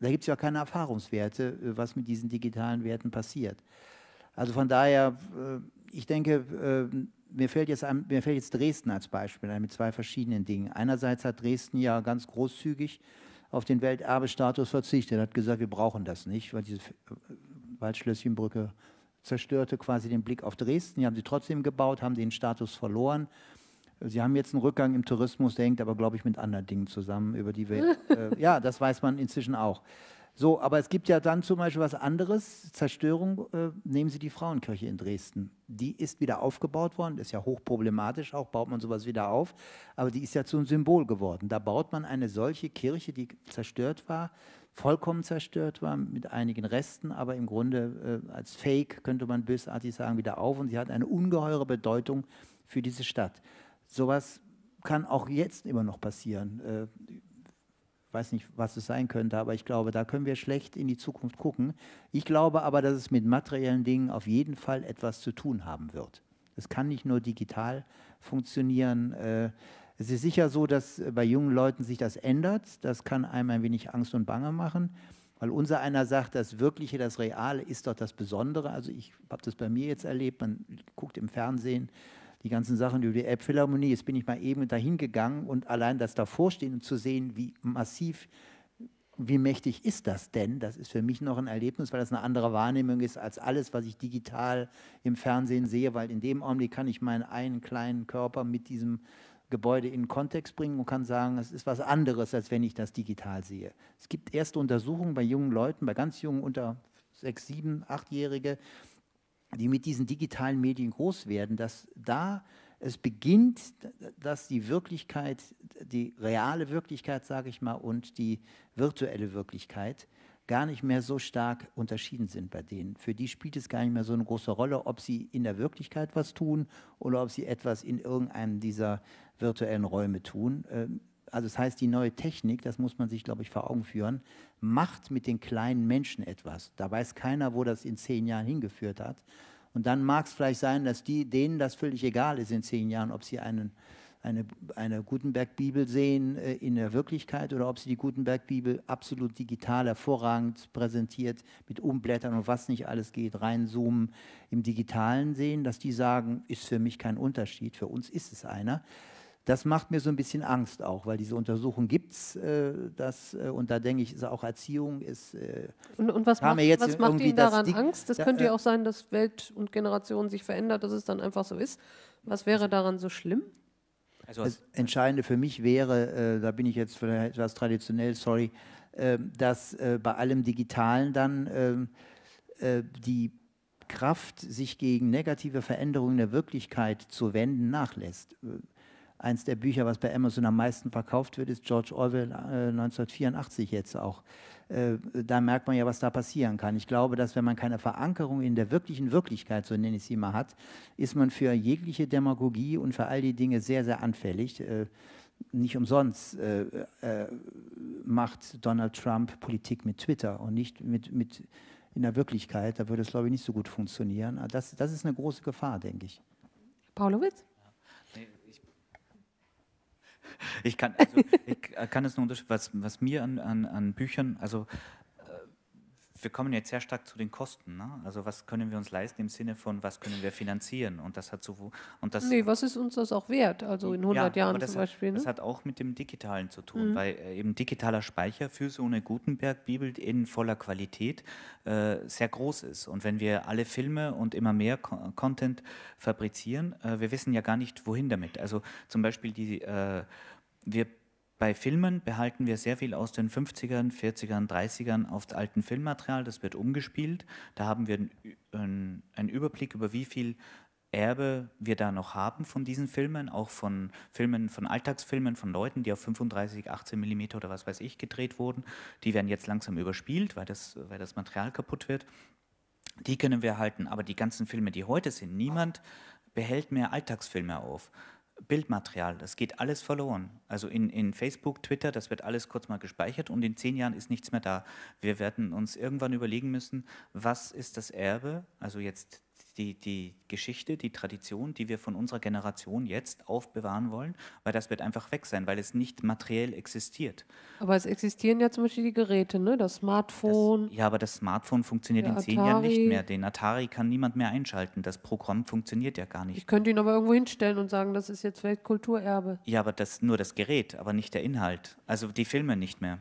da gibt es ja keine Erfahrungswerte, was mit diesen digitalen Werten passiert. Also von daher, ich denke, mir fällt, jetzt, mir fällt jetzt Dresden als Beispiel ein mit zwei verschiedenen Dingen. Einerseits hat Dresden ja ganz großzügig auf den Welterbestatus verzichtet, hat gesagt, wir brauchen das nicht, weil diese Waldschlösschenbrücke zerstörte quasi den Blick auf Dresden. Die haben sie trotzdem gebaut, haben den Status verloren. Sie haben jetzt einen Rückgang im Tourismus, der hängt aber, glaube ich, mit anderen Dingen zusammen, über die wir. *laughs* Äh, ja, das weiß man inzwischen auch. So, aber es gibt ja dann zum Beispiel was anderes. Zerstörung, äh, nehmen Sie die Frauenkirche in Dresden. Die ist wieder aufgebaut worden, ist ja hochproblematisch, auch baut man sowas wieder auf, aber die ist ja zum Symbol geworden. Da baut man eine solche Kirche, die zerstört war, vollkommen zerstört war, mit einigen Resten, aber im Grunde äh, als Fake, könnte man bösartig sagen, wieder auf. Und sie hat eine ungeheure Bedeutung für diese Stadt. Sowas kann auch jetzt immer noch passieren. Äh, ich weiß nicht, was es sein könnte, aber ich glaube, da können wir schlecht in die Zukunft gucken. Ich glaube aber, dass es mit materiellen Dingen auf jeden Fall etwas zu tun haben wird. Es kann nicht nur digital funktionieren. Äh, es ist sicher so, dass äh, bei jungen Leuten sich das ändert. Das kann einem ein wenig Angst und Bange machen, weil unser einer sagt, das Wirkliche, das Reale ist doch das Besondere. Also ich habe das bei mir jetzt erlebt, man guckt im Fernsehen die ganzen Sachen über die Elbphilharmonie. Jetzt bin ich mal eben dahin gegangen und allein das davorstehen und zu sehen, wie massiv, wie mächtig ist das denn, das ist für mich noch ein Erlebnis, weil das eine andere Wahrnehmung ist als alles, was ich digital im Fernsehen sehe, weil in dem Augenblick kann ich meinen einen kleinen Körper mit diesem Gebäude in Kontext bringen und kann sagen, es ist was anderes, als wenn ich das digital sehe. Es gibt erste Untersuchungen bei jungen Leuten, bei ganz jungen, unter sechs, sieben, achtjährige, die mit diesen digitalen Medien groß werden, dass da es beginnt, dass die Wirklichkeit, die reale Wirklichkeit, sage ich mal, und die virtuelle Wirklichkeit gar nicht mehr so stark unterschieden sind bei denen. Für die spielt es gar nicht mehr so eine große Rolle, ob sie in der Wirklichkeit was tun oder ob sie etwas in irgendeinem dieser virtuellen Räume tun. Ähm, also das heißt, die neue Technik, das muss man sich, glaube ich, vor Augen führen, macht mit den kleinen Menschen etwas. Da weiß keiner, wo das in zehn Jahren hingeführt hat. Und dann mag es vielleicht sein, dass die, denen das völlig egal ist in zehn Jahren, ob sie einen eine, eine Gutenberg-Bibel sehen äh, in der Wirklichkeit oder ob sie die Gutenberg-Bibel absolut digital hervorragend präsentiert, mit Umblättern und was nicht alles geht, reinzoomen, im Digitalen sehen, dass die sagen, ist für mich kein Unterschied, für uns ist es einer. Das macht mir so ein bisschen Angst auch, weil diese Untersuchung gibt es, äh, äh, und da denke ich, ist auch Erziehung ist. Äh, und, und was macht, jetzt was macht Ihnen daran das Angst? Das da, könnte ja auch sein, dass Welt und Generation sich verändert, dass es dann einfach so ist. Was wäre daran so schlimm? Also das Entscheidende für mich wäre, äh, da bin ich jetzt vielleicht etwas traditionell, sorry, äh, dass äh, bei allem Digitalen dann ähm, äh, die Kraft, sich gegen negative Veränderungen der Wirklichkeit zu wenden, nachlässt. Äh, eins der Bücher, was bei Amazon am meisten verkauft wird, ist George Orwell äh, 1984 jetzt auch. Äh, da merkt man ja, was da passieren kann. Ich glaube, dass wenn man keine Verankerung in der wirklichen Wirklichkeit, so nenne ich sie mal, hat, ist man für jegliche Demagogie und für all die Dinge sehr, sehr anfällig. Äh, nicht umsonst äh, äh, macht Donald Trump Politik mit Twitter und nicht mit, mit in der Wirklichkeit. Da würde es, glaube ich, nicht so gut funktionieren. Das, das ist eine große Gefahr, denke ich. Paulowitz? Ich kann, also, ich äh, kann es nur unterschreiben, was, was mir an, an, an Büchern, also wir kommen jetzt sehr stark zu den Kosten. Ne? Also was können wir uns leisten im Sinne von, was können wir finanzieren? Und das hat so und das. Nee, was ist uns das auch wert? Also in 100 ja, Jahren zum Beispiel. ne? Das hat auch mit dem Digitalen zu tun, mhm. weil äh, eben digitaler Speicher für so eine Gutenberg-Bibel in voller Qualität äh, sehr groß ist. Und wenn wir alle Filme und immer mehr Co Content fabrizieren, äh, wir wissen ja gar nicht, wohin damit. Also zum Beispiel die, äh, wir bei Filmen behalten wir sehr viel aus den 50ern, 40ern, 30ern auf alten Filmmaterial. Das wird umgespielt. Da haben wir einen Überblick über wie viel Erbe wir da noch haben von diesen Filmen, auch von Filmen, von Alltagsfilmen, von Leuten, die auf 35, 18 mm oder was weiß ich gedreht wurden. Die werden jetzt langsam überspielt, weil das, weil das Material kaputt wird. Die können wir erhalten, aber die ganzen Filme, die heute sind, niemand behält mehr Alltagsfilme auf. Bildmaterial. Das geht alles verloren. Also in, in Facebook, Twitter, das wird alles kurz mal gespeichert und in zehn Jahren ist nichts mehr da. Wir werden uns irgendwann überlegen müssen, was ist das Erbe, also jetzt die, die Geschichte, die Tradition, die wir von unserer Generation jetzt aufbewahren wollen, weil das wird einfach weg sein, weil es nicht materiell existiert. Aber es existieren ja zum Beispiel die Geräte, ne? das Smartphone. Das, ja, aber das Smartphone funktioniert in zehn Jahren nicht mehr. Den Atari kann niemand mehr einschalten. Das Programm funktioniert ja gar nicht. Ich könnte ihn aber irgendwo hinstellen und sagen, das ist jetzt Weltkulturerbe. Ja, aber das nur das Gerät, aber nicht der Inhalt. Also die Filme nicht mehr.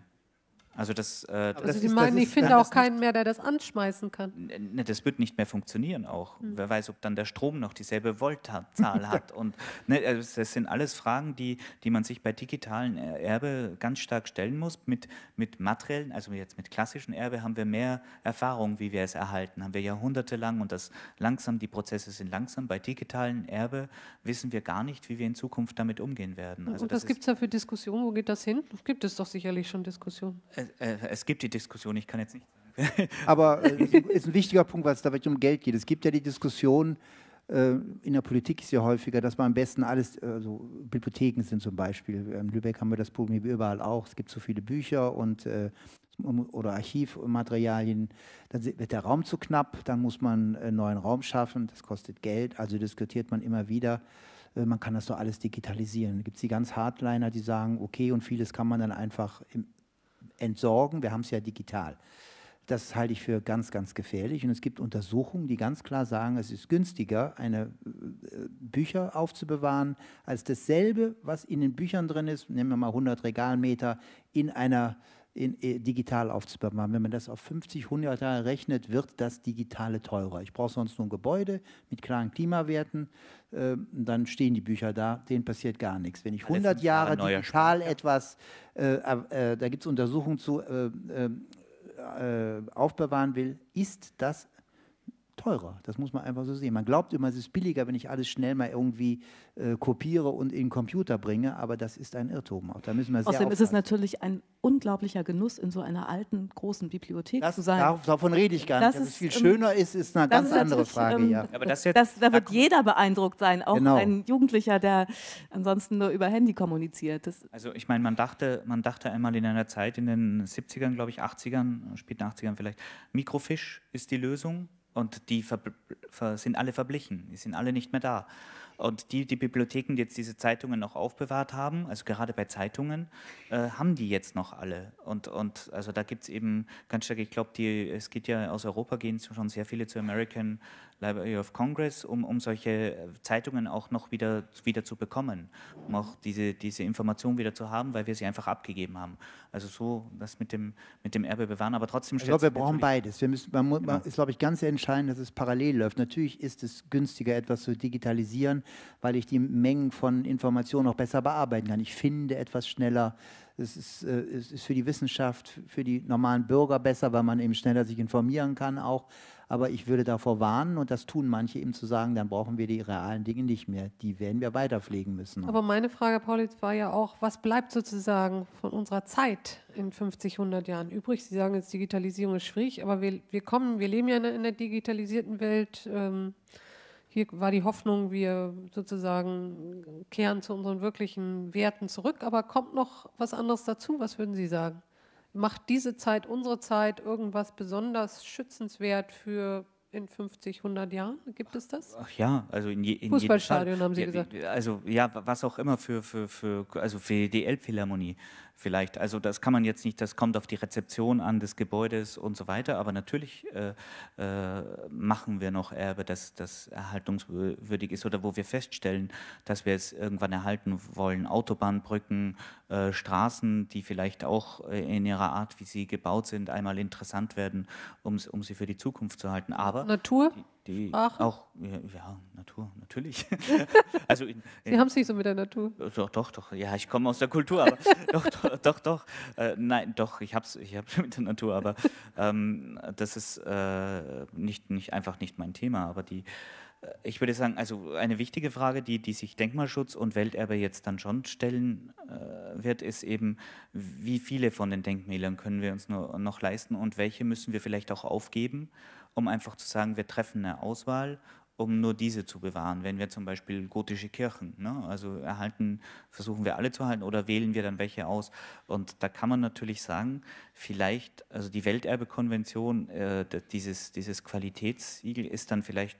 Also, das, äh, das Sie also ist, meinen, ich ist, finde auch keinen mehr, der das anschmeißen kann. Ne, das wird nicht mehr funktionieren auch. Hm. Wer weiß, ob dann der Strom noch dieselbe Voltzahl hat. *laughs* Und ne, also das sind alles Fragen, die, die man sich bei digitalen Erbe ganz stark stellen muss. Mit, mit materiellen, also jetzt mit klassischem Erbe, haben wir mehr Erfahrung, wie wir es erhalten. Haben wir jahrhundertelang und das langsam, die Prozesse sind langsam. Bei digitalen Erbe wissen wir gar nicht, wie wir in Zukunft damit umgehen werden. Also und was gibt es ja für Diskussionen? Wo geht das hin? Gibt es doch sicherlich schon Diskussionen. Äh, äh, äh, es gibt die Diskussion, ich kann jetzt nicht sagen. Aber äh, *laughs* ist ein wichtiger Punkt, weil es da wirklich um Geld geht. Es gibt ja die Diskussion, äh, in der Politik ist ja häufiger, dass man am besten alles, also Bibliotheken sind zum Beispiel. In Lübeck haben wir das Problem wie überall auch. Es gibt so viele Bücher und oder Archivmaterialien, dann wird der Raum zu knapp, dann muss man einen neuen Raum schaffen, das kostet Geld, also diskutiert man immer wieder, man kann das doch alles digitalisieren. Da gibt es die ganz Hardliner, die sagen, okay, und vieles kann man dann einfach im entsorgen. Wir haben es ja digital. Das halte ich für ganz, ganz gefährlich. Und es gibt Untersuchungen, die ganz klar sagen, es ist günstiger, eine äh, Bücher aufzubewahren, als dasselbe, was in den Büchern drin ist, nehmen wir mal 100 Regalmeter, in einer in, in, äh, digital aufzubauen. Wenn man das auf 50, 100 Jahre rechnet, wird das Digitale teurer. Ich brauche sonst nur ein Gebäude mit klaren Klimawerten, äh, dann stehen die Bücher da, denen passiert gar nichts. Wenn ich 100 Jahre digital Sprich. etwas, äh, äh, da gibt es Untersuchungen zu, äh, äh, aufbewahren will, ist das teurer. Das muss man einfach so sehen. Man glaubt immer, es ist billiger, wenn ich alles schnell mal irgendwie äh, kopiere und in den Computer bringe, aber das ist ein Irrtum. Auch da müssen wir sehr Außerdem aufpassen. ist es natürlich ein unglaublicher Genuss, in so einer alten, großen Bibliothek das, zu sein. Darauf, davon rede ich gar das nicht. Dass es viel ähm, schöner ist, ist eine ganz ist andere Frage. Ähm, ja. aber das jetzt, das, da wird da jeder beeindruckt sein, auch genau. ein Jugendlicher, der ansonsten nur über Handy kommuniziert. Das also ich meine, man dachte, man dachte einmal in einer Zeit, in den 70ern, glaube ich, 80ern, späten 80ern vielleicht, Mikrofisch ist die Lösung und die sind alle verblichen, die sind alle nicht mehr da. Und die, die Bibliotheken, die jetzt diese Zeitungen noch aufbewahrt haben, also gerade bei Zeitungen, äh, haben die jetzt noch alle. Und, und also da gibt es eben ganz stark, ich glaube, es geht ja aus Europa gehen schon sehr viele zu American Library of Congress, um, um solche äh, Zeitungen auch noch wieder, wieder zu bekommen, um auch diese, diese Information wieder zu haben, weil wir sie einfach abgegeben haben. Also so das mit dem, mit dem Erbe bewahren, aber trotzdem... Ich glaube, wir brauchen beides. Wir müssen, man, man genau. ist, glaube ich, ganz entscheidend, dass es parallel läuft. Natürlich ist es günstiger, etwas zu digitalisieren, weil ich die Mengen von Informationen auch besser bearbeiten kann. Ich finde etwas schneller. Es ist, äh, es ist für die Wissenschaft, für die normalen Bürger besser, weil man eben schneller sich informieren kann auch. Aber ich würde davor warnen, und das tun manche, eben zu sagen, dann brauchen wir die realen Dinge nicht mehr. Die werden wir weiter pflegen müssen. Aber meine Frage, Pauli, war ja auch, was bleibt sozusagen von unserer Zeit in 50, 100 Jahren übrig? Sie sagen jetzt, Digitalisierung ist schwierig, aber wir, wir kommen, wir leben ja in einer, digitalisierten Welt. Ähm hier war die Hoffnung, wir sozusagen kehren zu unseren wirklichen Werten zurück, aber kommt noch was anderes dazu? Was würden Sie sagen? macht diese Zeit, unsere Zeit, irgendwas besonders schützenswert für in 50, 100 Jahren? Gibt es das? Ach ja, also in, je, in Fußballstadion haben Sie ja, gesagt. Also ja, was auch immer für, für, für, also für die Elbphilharmonie vielleicht. Also das kann man jetzt nicht, das kommt auf die Rezeption an des Gebäudes und so weiter, aber natürlich äh, äh, machen wir noch Erbe, das, das erhaltungswürdig ist oder wo wir feststellen, dass wir es irgendwann erhalten wollen. Autobahnbrücken, äh, Straßen, die vielleicht auch äh, in ihrer Art, wie sie gebaut sind, einmal interessant werden, um, sie für die Zukunft zu halten. Aber Natur? Die, die Sprachen? Auch, ja, ja Natur, natürlich. *laughs* *laughs* also in, in, Sie haben es nicht so mit der Natur. Äh, doch, doch, doch. Ja, ich komme aus der Kultur, aber *laughs* doch, doch, doch. doch. Äh, nein, doch, ich habe es ich hab's mit der Natur, aber ähm, das ist äh, nicht, nicht, einfach nicht mein Thema. Aber die, äh, ich würde sagen, also eine wichtige Frage, die, die sich Denkmalschutz und Welterbe jetzt dann schon stellen äh, wird, ist eben, wie viele von den Denkmälern können wir uns nur noch leisten und welche müssen wir vielleicht auch aufgeben? um einfach zu sagen, wir treffen eine Auswahl um nur diese zu bewahren. Wenn wir zum Beispiel gotische Kirchen, ne, also erhalten, versuchen wir alle zu halten oder wählen wir dann welche aus. Und da kann man natürlich sagen, vielleicht, also die Welterbekonvention, äh, dieses, dieses Qualitätssiegel ist dann vielleicht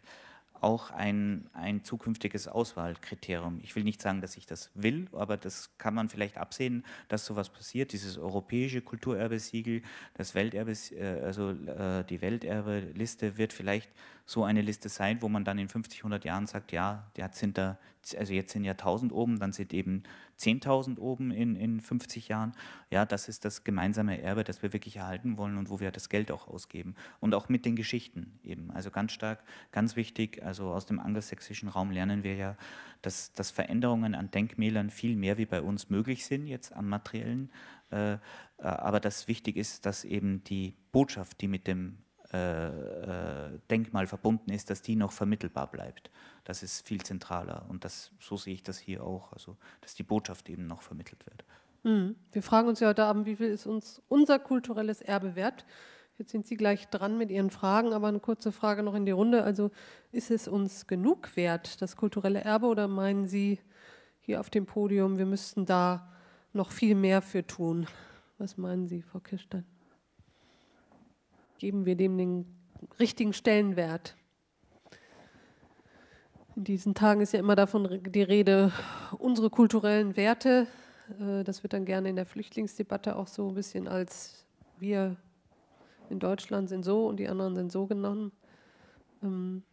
auch ein, ein zukünftiges Auswahlkriterium. Ich will nicht sagen, dass ich das will, aber das kann man vielleicht absehen, dass sowas passiert. Dieses europäische Kulturerbesiegel, das Welterbe, äh, also äh, die Welterbeliste wird vielleicht so eine Liste sein, wo man dann in 50, 100 Jahren sagt, ja, jetzt sind, da, also jetzt sind ja 1000 oben, dann sind eben 10.000 oben in, in 50 Jahren. Ja, das ist das gemeinsame Erbe, das wir wirklich erhalten wollen und wo wir das Geld auch ausgeben. Und auch mit den Geschichten eben. Also ganz stark, ganz wichtig, also aus dem angelsächsischen Raum lernen wir ja, dass, dass Veränderungen an Denkmälern viel mehr wie bei uns möglich sind, jetzt am materiellen. Äh, äh aber das wichtig ist, dass eben die Botschaft, die mit dem äh, äh, Denkmal verbunden ist, dass die noch vermittelbar bleibt. Das ist viel zentraler und das, so sehe ich das hier auch, also dass die Botschaft eben noch vermittelt wird. Mhm. Wir fragen uns ja heute Abend, wie viel ist uns unser kulturelles Erbe wert? Jetzt sind Sie gleich dran mit Ihren Fragen, aber eine kurze Frage noch in die Runde. Also ist es uns genug wert, das kulturelle Erbe, oder meinen Sie hier auf dem Podium, wir müssten da noch viel mehr für tun? Was meinen Sie, Frau Kirstein? Geben wir dem den richtigen Stellenwert? In diesen Tagen ist ja immer davon die Rede, unsere kulturellen Werte, äh, das wird dann gerne in der Flüchtlingsdebatte auch so ein bisschen als wir in Deutschland sind so und die anderen sind so genommen. Ähm,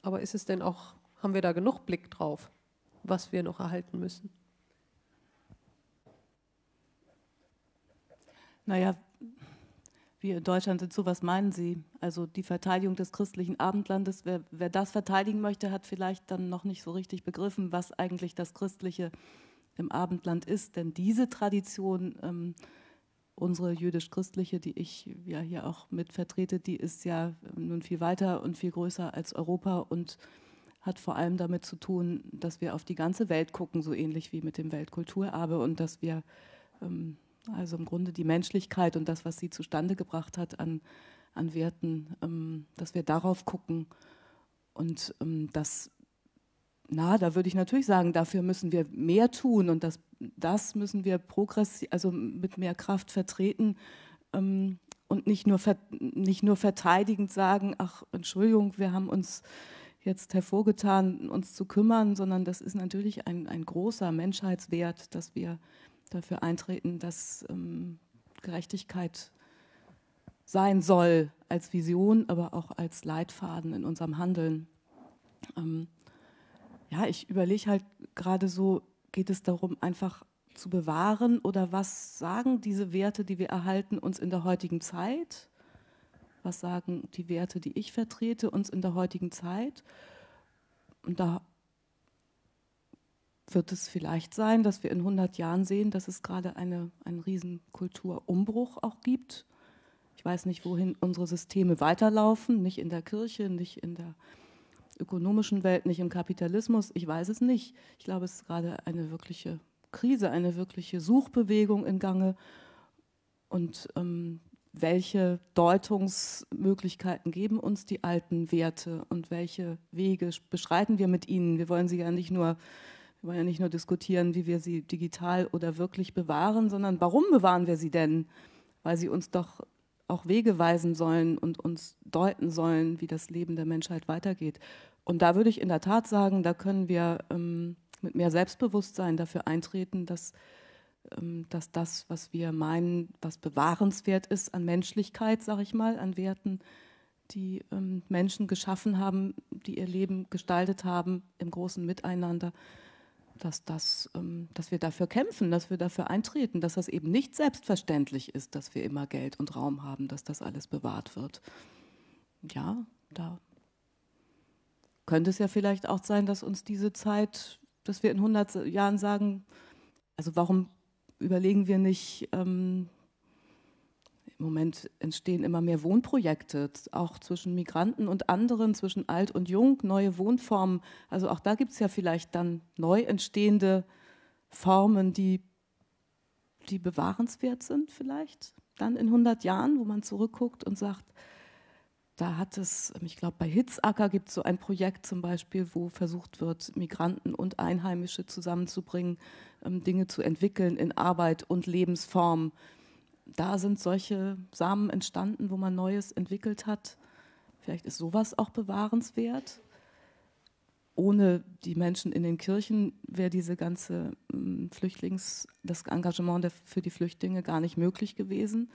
aber ist es denn auch, haben wir da genug Blick drauf, was wir noch erhalten müssen? Naja, wir in Deutschland sind so, was meinen Sie? Also die Verteidigung des christlichen Abendlandes, wer, wer, das verteidigen möchte, hat vielleicht dann noch nicht so richtig begriffen, was eigentlich das Christliche im Abendland ist. Denn diese Tradition, ähm, unsere jüdisch-christliche, die ich ja hier auch mit vertrete, die ist ja ähm, nun viel weiter und viel größer als Europa und hat vor allem damit zu tun, dass wir auf die ganze Welt gucken, so ähnlich wie mit dem Weltkulturerbe und dass wir ähm, also im Grunde die Menschlichkeit und das, was sie zustande gebracht hat an, an Werten, ähm, dass wir darauf gucken. Und ähm, das, na, da würde ich natürlich sagen, dafür müssen wir mehr tun und das, das müssen wir progressiv, also mit mehr Kraft vertreten ähm, und nicht nur, nicht nur verteidigend sagen, ach, Entschuldigung, wir haben uns jetzt hervorgetan, uns zu kümmern, sondern das ist natürlich ein, ein großer Menschheitswert, dass wir dafür eintreten, dass ähm, Gerechtigkeit sein soll als Vision, aber auch als Leitfaden in unserem Handeln. Ähm, ja, ich überlege halt gerade so, geht es darum, einfach zu bewahren oder was sagen diese Werte, die wir erhalten, uns in der heutigen Zeit? Was sagen die Werte, die ich vertrete, uns in der heutigen Zeit? Und da wird es vielleicht sein, dass wir in 100 Jahren sehen, dass es gerade eine, einen riesen Kulturumbruch auch gibt. Ich weiß nicht, wohin unsere Systeme weiterlaufen, nicht in der Kirche, nicht in der ökonomischen Welt, nicht im Kapitalismus, ich weiß es nicht. Ich glaube, es ist gerade eine wirkliche Krise, eine wirkliche Suchbewegung in Gange. Und ähm, welche Deutungsmöglichkeiten geben uns die alten Werte und welche Wege beschreiten wir mit ihnen? Wir wollen sie ja nicht nur wir wollen ja nicht nur diskutieren, wie wir sie digital oder wirklich bewahren, sondern warum bewahren wir sie denn? Weil sie uns doch auch Wege weisen sollen und uns deuten sollen, wie das Leben der Menschheit weitergeht. Und da würde ich in der Tat sagen, da können wir ähm, mit mehr Selbstbewusstsein dafür eintreten, dass, ähm, dass das, was wir meinen, was bewahrenswert ist an Menschlichkeit, sag ich mal, an Werten, die ähm, Menschen geschaffen haben, die ihr Leben gestaltet haben im großen Miteinander, dass, das, ähm, dass wir dafür kämpfen, dass wir dafür eintreten, dass das eben nicht selbstverständlich ist, dass wir immer Geld und Raum haben, dass das alles bewahrt wird. Ja, da könnte es ja vielleicht auch sein, dass uns diese Zeit, dass wir in 100 Jahren sagen, also warum überlegen wir nicht, ähm, im Moment entstehen immer mehr Wohnprojekte, auch zwischen Migranten und anderen, zwischen alt und jung, neue Wohnformen. Also auch da gibt es ja vielleicht dann neu entstehende Formen, die, die bewahrenswert sind vielleicht. Dann in 100 Jahren, wo man zurückguckt und sagt, da hat es, ich glaube, bei Hitzacker gibt es so ein Projekt zum Beispiel, wo versucht wird, Migranten und Einheimische zusammenzubringen, ähm, Dinge zu entwickeln in Arbeit und Lebensform da sind solche Samen entstanden, wo man Neues entwickelt hat. Vielleicht ist sowas auch bewahrenswert. Ohne die Menschen in den Kirchen wäre diese ganze ähm, Flüchtlings, das Engagement für die Flüchtlinge gar nicht möglich gewesen.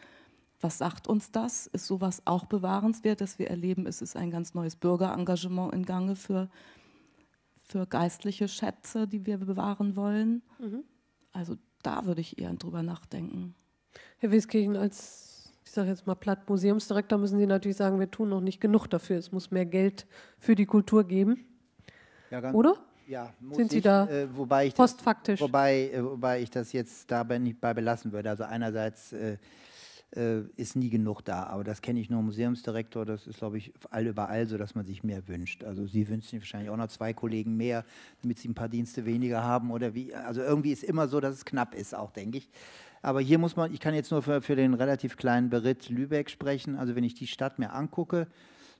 Was sagt uns das? Ist sowas auch bewahrenswert, dass wir erleben, es ist ein ganz neues Bürgerengagement in Gange für, für geistliche Schätze, die wir bewahren wollen? Mhm. Also da würde ich eher drüber nachdenken. Herr Wieskirchen, als, ich sage jetzt mal platt, Museumsdirektor müssen Sie natürlich sagen, wir tun noch nicht genug dafür. Es muss mehr Geld für die Kultur geben. Ja, ganz Oder? Ja, Sind Sie ich, da äh, wobei ich postfaktisch? Das, wobei, äh, wobei ich das jetzt dabei nicht bei belassen würde. Also einerseits äh, äh, ist nie genug da, aber das kenne ich nur Museumsdirektor, das ist, glaube ich, überall so, dass man sich mehr wünscht. Also Sie wünschen sich wahrscheinlich auch noch zwei Kollegen mehr, damit Sie ein paar Dienste weniger haben oder wie. Also irgendwie ist immer so, dass es knapp ist auch, denke ich. Aber hier muss man, ich kann jetzt nur für, für den relativ kleinen Beritt Lübeck sprechen. Also wenn ich die Stadt mir angucke,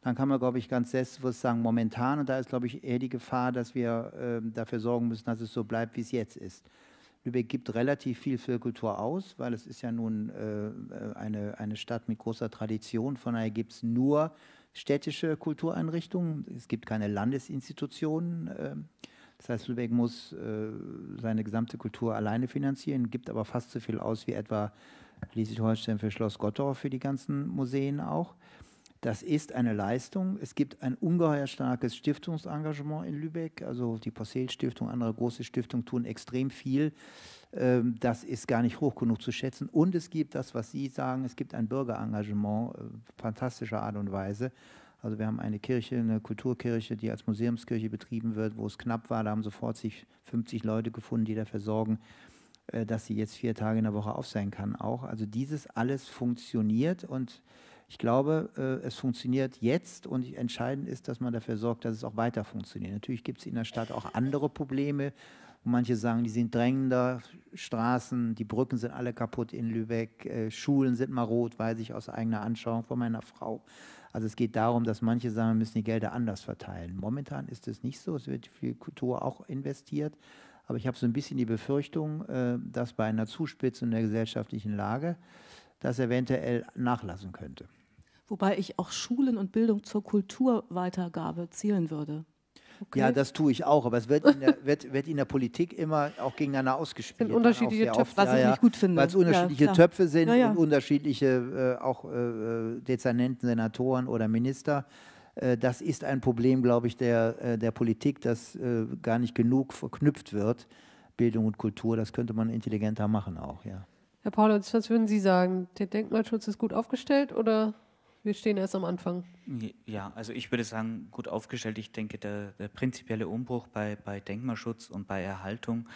dann kann man, glaube ich, ganz selbstbewusst sagen, momentan, und da ist, glaube ich, eher die Gefahr, dass wir äh, dafür sorgen müssen, dass es so bleibt, wie es jetzt ist. Lübeck gibt relativ viel für Kultur aus, weil es ist ja nun äh, eine, eine Stadt mit großer Tradition. Von daher gibt es nur städtische Kultureinrichtungen. Es gibt keine Landesinstitutionen. Äh, das heißt, Lübeck muss äh, seine gesamte Kultur alleine finanzieren, gibt aber fast so viel aus wie etwa Schleswig-Holstein für Schloss Gottorf für die ganzen Museen auch. Das ist eine Leistung. Es gibt ein ungeheuer starkes Stiftungsengagement in Lübeck. Also die Possel-Stiftung, andere große Stiftungen tun extrem viel. Ähm, das ist gar nicht hoch genug zu schätzen. Und es gibt das, was Sie sagen, es gibt ein Bürgerengagement äh, fantastischer Art und Weise. Also wir haben eine Kirche, eine Kulturkirche, die als Museumskirche betrieben wird, wo es knapp war. Da haben sofort sich 50 Leute gefunden, die dafür sorgen, äh, dass sie jetzt vier Tage in der Woche auf sein kann auch. Also dieses alles funktioniert und ich glaube, äh, es funktioniert jetzt und entscheidend ist, dass man dafür sorgt, dass es auch weiter funktioniert. Natürlich gibt es in der Stadt auch andere Probleme. manche sagen, die sind drängender, Straßen, die Brücken sind alle kaputt in Lübeck, äh, Schulen sind marot, weiß ich aus eigener Anschauung von meiner Frau. Also es geht darum, dass manche sagen, wir müssen die Gelder anders verteilen. Momentan ist es nicht so, es wird viel Kultur auch investiert. Aber ich habe so ein bisschen die Befürchtung, äh, dass bei einer Zuspitzung der gesellschaftlichen Lage das eventuell nachlassen könnte. Wobei ich auch Schulen und Bildung zur Kulturweitergabe zählen würde. Okay. Ja, das tue ich auch, aber es wird in der, wird, wird in der Politik immer auch gegeneinander ausgespielt. In unterschiedliche ne? Töpfe, was ja, ich nicht gut finde. Weil es unterschiedliche ja, Töpfe sind ja, und unterschiedliche äh, auch äh, äh, Dezernenten, Senatoren oder Minister. Äh, das ist ein Problem, glaube ich, der, äh, der Politik, das äh, gar nicht genug verknüpft wird. Bildung und Kultur, das könnte man intelligenter machen auch, ja. Herr Paulus, was würden Sie sagen? Der Denkmalschutz ist gut aufgestellt oder wir stehen erst am Anfang. Ja, also ich würde sagen, gut aufgestellt. Ich denke, der, der prinzipielle Umbruch bei, bei Denkmalschutz und bei Erhaltung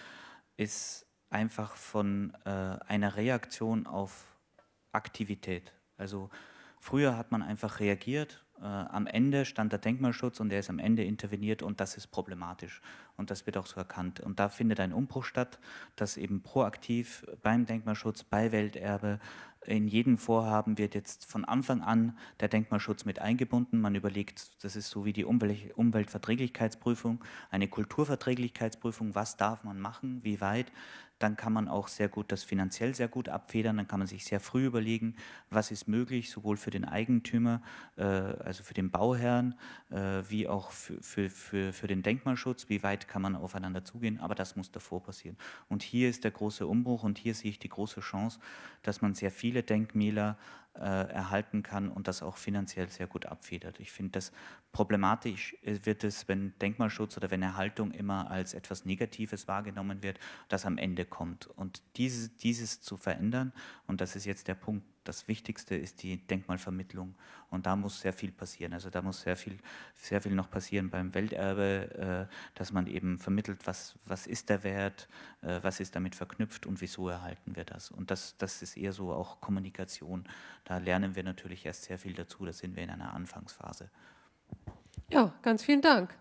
ist einfach von äh, einer Reaktion auf Aktivität. Also früher hat man einfach reagiert. Äh, am Ende stand der Denkmalschutz und der ist am Ende interveniert und das ist problematisch. Und das wird auch so erkannt. Und da findet ein Umbruch statt, dass eben proaktiv beim Denkmalschutz, bei Welterbe, in jedem Vorhaben wird jetzt von Anfang an der Denkmalschutz mit eingebunden. Man überlegt, das ist so wie die Umweltverträglichkeitsprüfung, eine Kulturverträglichkeitsprüfung, was darf man machen, wie weit. Dann kann man auch sehr gut das finanziell sehr gut abfedern, dann kann man sich sehr früh überlegen, was ist möglich, sowohl für den Eigentümer, äh, also für den Bauherrn, äh, wie auch für, für, für, für den Denkmalschutz, wie weit kann man aufeinander zugehen, aber das muss davor passieren. Und hier ist der große Umbruch und hier sehe ich die große Chance, dass man sehr viele Denkmäler äh, erhalten kann und das auch finanziell sehr gut abfedert. Ich finde, das problematisch äh, wird es, wenn Denkmalschutz oder wenn Erhaltung immer als etwas Negatives wahrgenommen wird, das am Ende kommt. Und dieses, dieses zu verändern, und das ist jetzt der Punkt, das Wichtigste ist die Denkmalvermittlung und da muss sehr viel passieren. Also da muss sehr viel, sehr viel noch passieren beim Welterbe, äh, dass man eben vermittelt, was, was ist der Wert, äh, was ist damit verknüpft und wieso erhalten wir das. Und das, das ist eher so auch Kommunikation. Da lernen wir natürlich erst sehr viel dazu, da sind wir in einer Anfangsphase. Ja, ganz vielen Dank.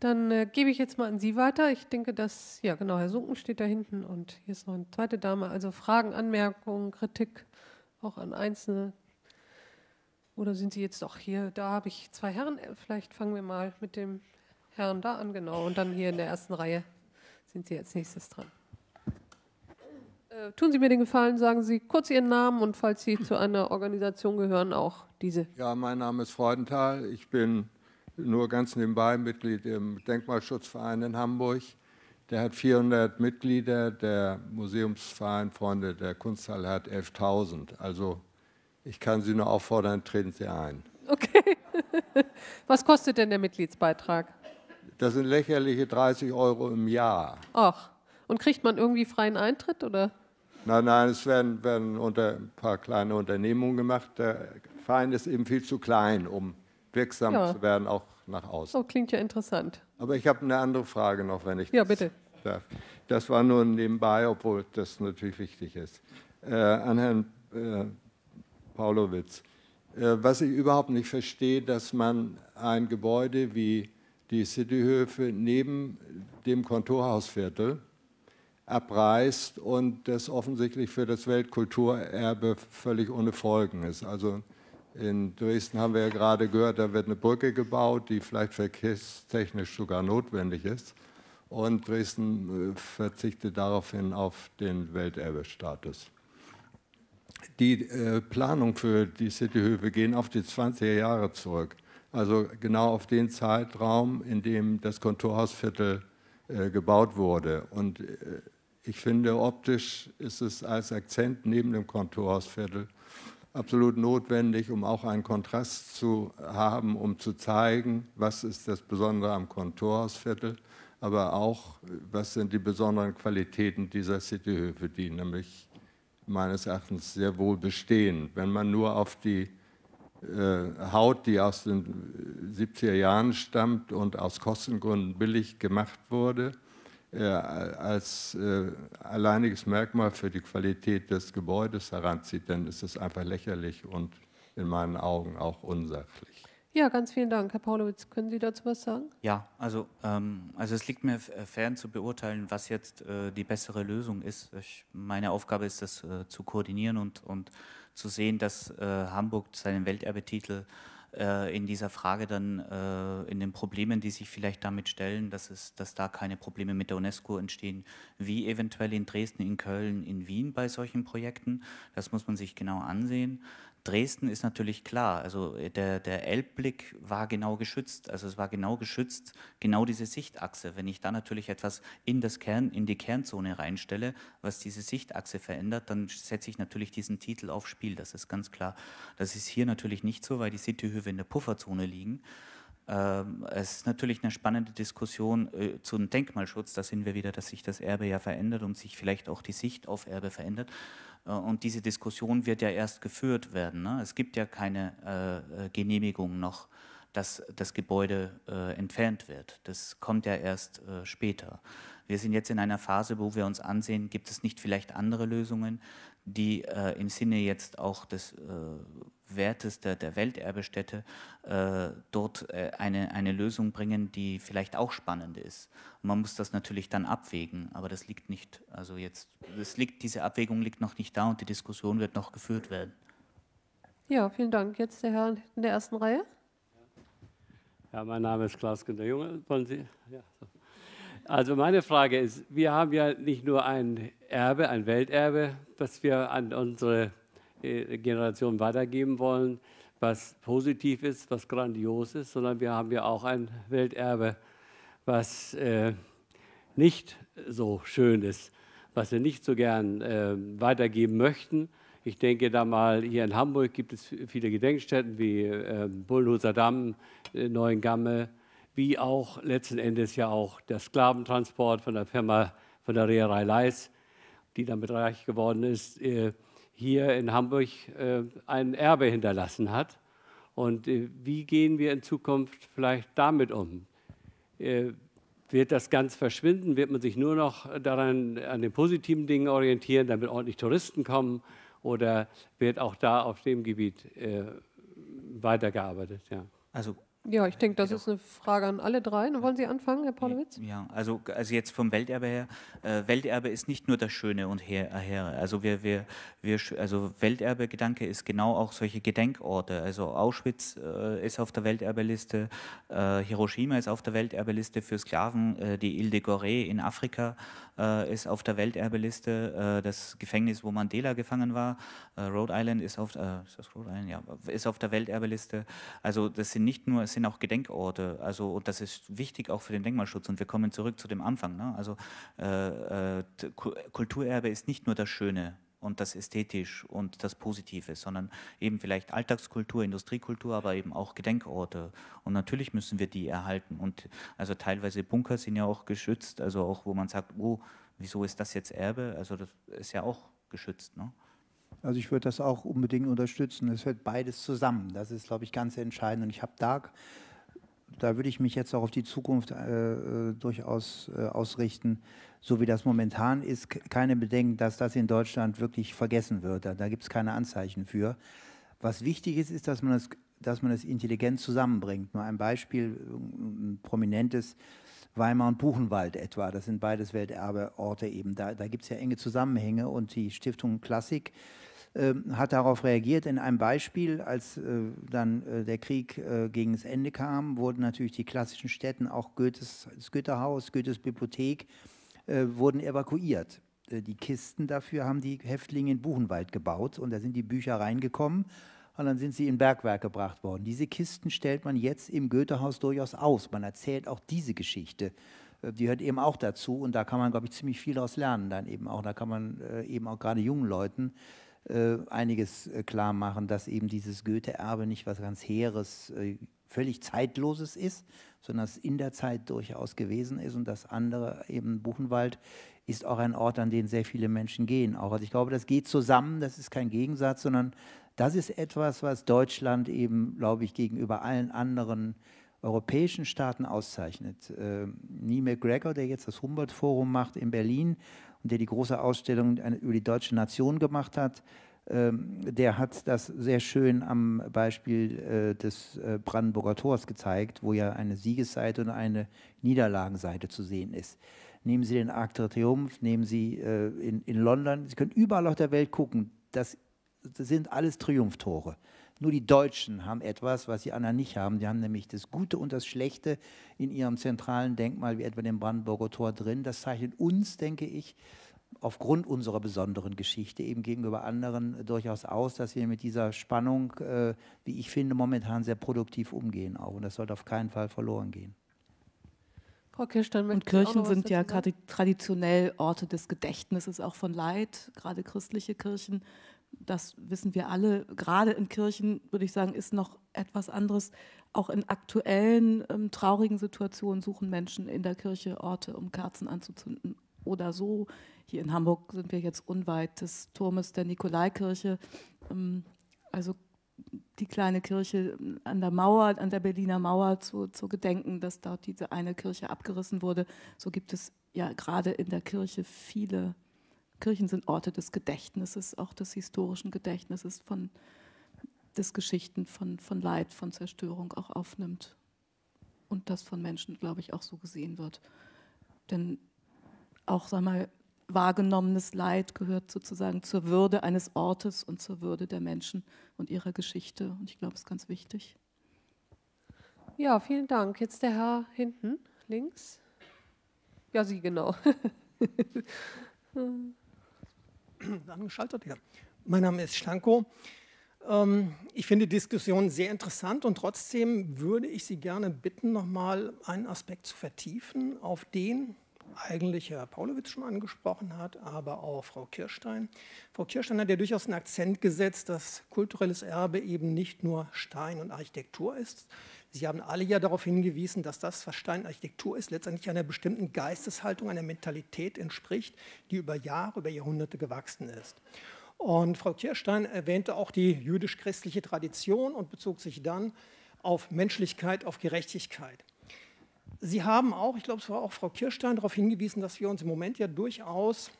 Dann äh, gebe ich jetzt mal an Sie weiter. Ich denke, dass, ja genau, Herr Sunken steht da hinten und hier ist noch eine zweite Dame. Also Fragen, Anmerkungen, Kritik auch an Einzelne? Oder sind Sie jetzt auch hier? Da habe ich zwei Herren. Äh, vielleicht fangen wir mal mit dem Herrn da an, genau. Und dann hier in der ersten Reihe sind Sie als nächstes dran. Äh, tun Sie mir den Gefallen, sagen Sie kurz Ihren Namen und falls Sie zu einer Organisation gehören, auch diese. Ja, mein Name ist Freudenthal. Ich bin nur ganz nebenbei Mitglied im Denkmalschutzverein in Hamburg der hat 400 Mitglieder, der Museumsverein Freunde der Kunsthalle hat 11.000. Also ich kann Sie nur auffordern, treten Sie ein. Okay. *laughs* Was kostet denn der Mitgliedsbeitrag? Das sind lächerliche 30 Euro im Jahr. Ach, und kriegt man irgendwie freien Eintritt oder? Nein, nein, es werden, werden unter ein paar kleine Unternehmungen gemacht. Der Verein ist eben viel zu klein, um wirksam ja. zu werden, auch nach außen. Oh, klingt ja interessant. Aber ich habe eine andere Frage noch, wenn ich ja, bitte. darf. Das war nur nebenbei, obwohl das natürlich wichtig ist. Äh, an Herrn äh, Paulowitz. Äh, was ich überhaupt nicht verstehe, dass man ein Gebäude wie die Cityhöfe neben dem Kontorhausviertel abreißt und das offensichtlich für das Weltkulturerbe völlig ohne Folgen ist. Also in Dresden haben wir ja gerade gehört, da wird eine Brücke gebaut, die vielleicht verkehrstechnisch sogar notwendig ist. Und Dresden äh, verzichtet daraufhin auf den Welterbestatus. Die äh, Planung für die Cityhöfe gehen auf die 20er Jahre zurück. Also genau auf den Zeitraum, in dem das Kontorhausviertel äh, gebaut wurde. Und äh, ich finde, optisch ist es als Akzent neben dem Kontorhausviertel absolut notwendig, um auch einen Kontrast zu haben, um zu zeigen, was ist das Besondere am Kontorhausviertel, aber auch, was sind die besonderen Qualitäten dieser Cityhöfe, die nämlich meines Erachtens sehr wohl bestehen. Wenn man nur auf die äh, Haut, die aus den 70er Jahren stammt und aus Kostengründen billig gemacht wurde, äh, als äh, alleiniges Merkmal für die Qualität des Gebäudes heranzieht, dann ist das einfach lächerlich und in meinen Augen auch unsachlich. Ja, ganz vielen Dank. Herr Paulowitz, können Sie dazu was sagen? Ja, also, ähm, also es liegt mir äh, fern zu beurteilen, was jetzt äh, die bessere Lösung ist. Ich, meine Aufgabe ist es, äh, zu koordinieren und, und zu sehen, dass äh, Hamburg seinen Welterbetitel titel äh, in dieser Frage dann, äh, in den Problemen, die sich vielleicht damit stellen, dass, es, dass da keine Probleme mit der UNESCO entstehen, wie eventuell in Dresden, in Köln, in Wien bei solchen Projekten. Das muss man sich genau ansehen. Dresden ist natürlich klar, also äh, der, der Elbblick war genau geschützt, also es war genau geschützt, genau diese Sichtachse. Wenn ich da natürlich etwas in, das Kern, in die Kernzone reinstelle, was diese Sichtachse verändert, dann setze ich natürlich diesen Titel auf Spiel, das ist ganz klar. Das ist hier natürlich nicht so, weil die Cityhöfe in der Pufferzone liegen. Ähm, es ist natürlich eine spannende Diskussion äh, zum Denkmalschutz. Da sind wir wieder, dass sich das Erbe ja verändert und sich vielleicht auch die Sicht auf Erbe verändert. Äh, und diese Diskussion wird ja erst geführt werden. Ne? Es gibt ja keine äh, äh, Genehmigung noch, dass das Gebäude entfernt wird. Das kommt ja erst später. Wir sind jetzt in einer Phase, wo wir uns ansehen, gibt es nicht vielleicht andere Lösungen, die äh, im Sinne jetzt auch des äh, wertester der Welterbestätte, äh, dort äh, eine, eine Lösung bringen, die vielleicht auch spannend ist. Und man muss das natürlich dann abwägen, aber das liegt nicht, also jetzt, das liegt, diese Abwägung liegt noch nicht da und die Diskussion wird noch geführt werden. Ja, vielen Dank. Jetzt der Herr in der ersten Reihe. Ja, mein Name ist Klaus Günter Junge. Wollen Sie? Ja, so. Also meine Frage ist, wir haben ja nicht nur ein Erbe, ein Welterbe, das wir an unsere äh, Generationen weitergeben wollen, was positiv ist, was grandios ist, sondern wir haben ja auch ein Welterbe, was äh, nicht so schön ist, was wir nicht so gern äh, weitergeben möchten. Ich denke da mal, hier in Hamburg gibt es viele Gedenkstätten wie äh, Bullenhuser Damm, äh, Neuengamme, wie auch letzten Endes ja auch der Sklaventransport von der Firma, von der Reederei Leis, die damit reich geworden ist. Äh, hier in Hamburg äh, ein Erbe hinterlassen hat. Und äh, wie gehen wir in Zukunft vielleicht damit um? Äh, wird das ganz verschwinden? Wird man sich nur noch daran, an den positiven Dingen orientieren, damit ordentlich Touristen kommen? Oder wird auch da auf dem Gebiet weitergearbeitet? Ja. Also ja, ich denke, das also ist eine Frage an alle drei. Wollen Sie anfangen, Herr Paulowitz? Ja, also, also jetzt vom Welterbe her. Äh, Welterbe ist nicht nur das Schöne und Heere. Also, wir, wir, wir, also Welterbe-Gedanke ist genau auch solche Gedenkorte. Also Auschwitz äh, ist auf der Welterbeliste, äh, Hiroshima ist auf der Welterbeliste für Sklaven, äh, die Ile de Gorée in Afrika äh, ist auf der Welterbeliste, äh, das Gefängnis, wo Mandela gefangen war, Rhode Island ist auf, ist Rhode Island? Ja, ist auf der Welterbeliste. Also das sind nicht nur sind auch Gedenkorte. Also, und das ist wichtig auch für den Denkmalschutz. Und wir kommen zurück zu dem Anfang. Ne? Also äh, äh, Kulturerbe ist nicht nur das Schöne und das Ästhetisch und das Positive, sondern eben vielleicht Alltagskultur, Industriekultur, aber eben auch Gedenkorte. Und natürlich müssen wir die erhalten. Und also teilweise Bunker sind ja auch geschützt, also auch wo man sagt, oh, wieso ist das jetzt Erbe? Also das ist ja auch geschützt. Ne? Also ich würde das auch unbedingt unterstützen. Es fällt beides zusammen. Das ist, glaube ich, ganz entscheidend. Und ich habe da, da würde ich mich jetzt auch auf die Zukunft äh, äh durchaus äh, ausrichten, so wie das momentan ist, keine Bedenken, dass das in Deutschland wirklich vergessen wird. Da, da gibt es keine Anzeichen für. Was wichtig ist, ist, dass man das, dass man das intelligent zusammenbringt. Nur ein Beispiel, äh, ein prominentes Weimar und Buchenwald etwa. Das sind beides Welterbeorte eben. Da, da gibt es ja enge Zusammenhänge und die Stiftung Klassik ähm, hat darauf reagiert in einem Beispiel, als äh, dann äh, der Krieg äh, gegen das Ende kam, wurden natürlich die klassischen Städte, auch Goethes, das Goethehaus, Goethes Bibliothek, wurden evakuiert die Kisten dafür haben die Häftlinge in Buchenwald gebaut und da sind die Bücher reingekommen und dann sind sie in Bergwerk gebracht worden. Diese Kisten stellt man jetzt im Goethehaus durchaus aus. Man erzählt auch diese Geschichte. Die hört eben auch dazu und da kann man, glaube ich, ziemlich viel daraus lernen dann eben auch. Da kann man eben auch gerade jungen Leuten äh, einiges äh, klar machen, dass eben dieses Goethe-Erbe nicht was ganz Heeres, äh, völlig Zeitloses ist, sondern es in der Zeit durchaus gewesen ist. Und das andere, eben Buchenwald, ist auch ein Ort, an den sehr viele Menschen gehen. Auch. Also ich glaube, das geht zusammen, das ist kein Gegensatz, sondern das ist etwas, was Deutschland eben, glaube ich, gegenüber allen anderen europäischen Staaten auszeichnet. Äh, Neil McGregor, der jetzt das Humboldt-Forum macht in Berlin, und der die große Ausstellung über die deutsche Nation gemacht hat, ähm, der hat das sehr schön am Beispiel äh, des äh, Brandenburger Tors gezeigt, wo ja eine Siegesseite und eine Niederlagenseite zu sehen ist. Nehmen Sie den Arc de Triomphe, nehmen Sie äh, in, London, Sie können überall auf der Welt gucken. Das, sind alles Triumftore. Nur die Deutschen haben etwas, was die anderen nicht haben. Die haben nämlich das Gute und das Schlechte in ihrem zentralen Denkmal, wie etwa dem Brandenburger Tor, drin. Das zeichnet uns, denke ich, aufgrund unserer besonderen Geschichte eben gegenüber anderen äh, durchaus aus, dass wir mit dieser Spannung, äh, wie ich finde, momentan sehr produktiv umgehen auch. Und das sollte auf keinen Fall verloren gehen. Frau Kirstein, Und Kirchen sind ja gerade traditionell Orte des Gedächtnisses, auch von Leid, gerade christliche Kirchen das wissen wir alle, gerade in Kirchen, würde ich sagen, ist noch etwas anderes. Auch in aktuellen ähm, traurigen Situationen suchen Menschen in der Kirche Orte, um Kerzen anzuzünden oder so. Hier in Hamburg sind wir jetzt unweit des Turmes der Nikolaikirche. Ähm, also die kleine Kirche ähm, an der Mauer, an der Berliner Mauer zu, zu gedenken, dass dort diese eine Kirche abgerissen wurde. So gibt es ja gerade in der Kirche viele Kirchen sind Orte des Gedächtnisses, auch des historischen Gedächtnisses von des Geschichten von, von Leid, von Zerstörung auch aufnimmt und das von Menschen, glaube ich, auch so gesehen wird. Denn auch, sag mal, wahrgenommenes Leid gehört sozusagen zur Würde eines Ortes und zur Würde der Menschen und ihrer Geschichte. Und ich glaube, es ist ganz wichtig. Ja, vielen Dank. Jetzt der Herr hinten, links. Ja, Sie genau. *laughs* Hm. *clears throat* angeschaltet? Ja. Mein Name ist Stanko. Ähm, ich finde die Diskussion sehr interessant und trotzdem würde ich Sie gerne bitten, nochmal einen Aspekt zu vertiefen, auf den eigentlich Herr Paulowitz schon angesprochen hat, aber auch Frau Kirstein. Frau Kirstein hat ja durchaus einen Akzent gesetzt, dass kulturelles Erbe eben nicht nur Stein und Architektur ist, Sie haben alle ja darauf hingewiesen, dass das, was Steinarchitektur ist, letztendlich einer bestimmten Geisteshaltung, einer Mentalität entspricht, die über Jahre, über Jahrhunderte gewachsen ist. Und Frau Kirstein erwähnte auch die jüdisch-christliche Tradition und bezog sich dann auf Menschlichkeit, auf Gerechtigkeit. Sie haben auch, ich glaube, es war auch Frau Kirstein darauf hingewiesen, dass wir uns im Moment ja durchaus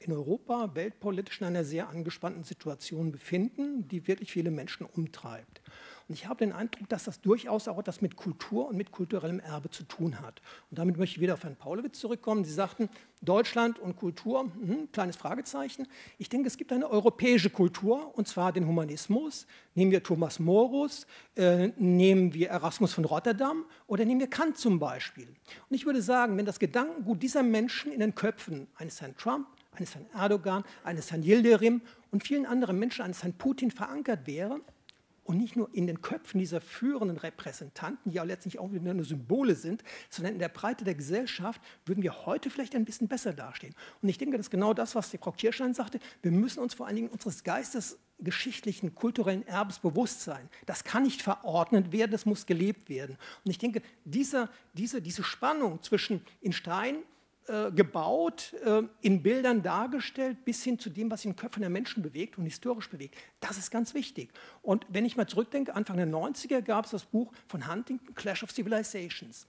in Europa weltpolitisch in einer sehr angespannten Situation befinden, die wirklich viele Menschen umtreibt. Und ich habe den Eindruck, dass das durchaus auch etwas mit Kultur und mit kulturellem Erbe zu tun hat. Und damit möchte ich wieder auf Herrn Paulowitz zurückkommen. Sie sagten, Deutschland und Kultur, mh, kleines Fragezeichen. Ich denke, es gibt eine europäische Kultur, und zwar den Humanismus. Nehmen wir Thomas Morus, äh, nehmen wir Erasmus von Rotterdam oder nehmen wir Kant zum Beispiel. Und ich würde sagen, wenn das Gedankengut dieser Menschen in den Köpfen eines Herrn Trump, eines Herrn Erdogan, eines Herrn Yildirim und vielen anderen Menschen, eines Herrn Putin verankert wäre, und nicht nur in den Köpfen dieser führenden Repräsentanten, die ja letztlich auch wieder nur Symbole sind, sondern in der Breite der Gesellschaft würden wir heute vielleicht ein bisschen besser dastehen. Und ich denke, das ist genau das, was die Frau Kirschlein sagte. Wir müssen uns vor allen Dingen unseres Geistes geschichtlichen, kulturellen Erbes bewusst sein. Das kann nicht verordnet werden, das muss gelebt werden. Und ich denke, dieser, diese, diese Spannung zwischen in Stein äh, gebaut, äh, in Bildern dargestellt, bis hin zu dem, was in den Köpfen der Menschen bewegt und historisch bewegt. Das ist ganz wichtig. Und wenn ich mal zurückdenke, Anfang der 90er gab es das Buch von Huntington, Clash of Civilizations.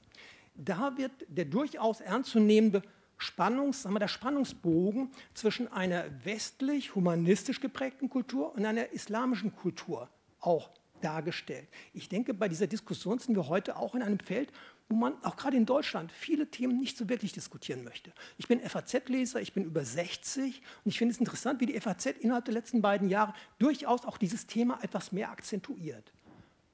Da wird der durchaus ernstzunehmende Spannungs, sagen wir, der Spannungsbogen zwischen einer westlich humanistisch geprägten Kultur und einer islamischen Kultur auch dargestellt. Ich denke, bei dieser Diskussion sind wir heute auch in einem Feld, wo man auch gerade in Deutschland viele Themen nicht so wirklich diskutieren möchte. Ich bin FAZ-Leser, ich bin über 60 und ich finde es interessant, wie die FAZ innerhalb der letzten beiden Jahre durchaus auch dieses Thema etwas mehr akzentuiert.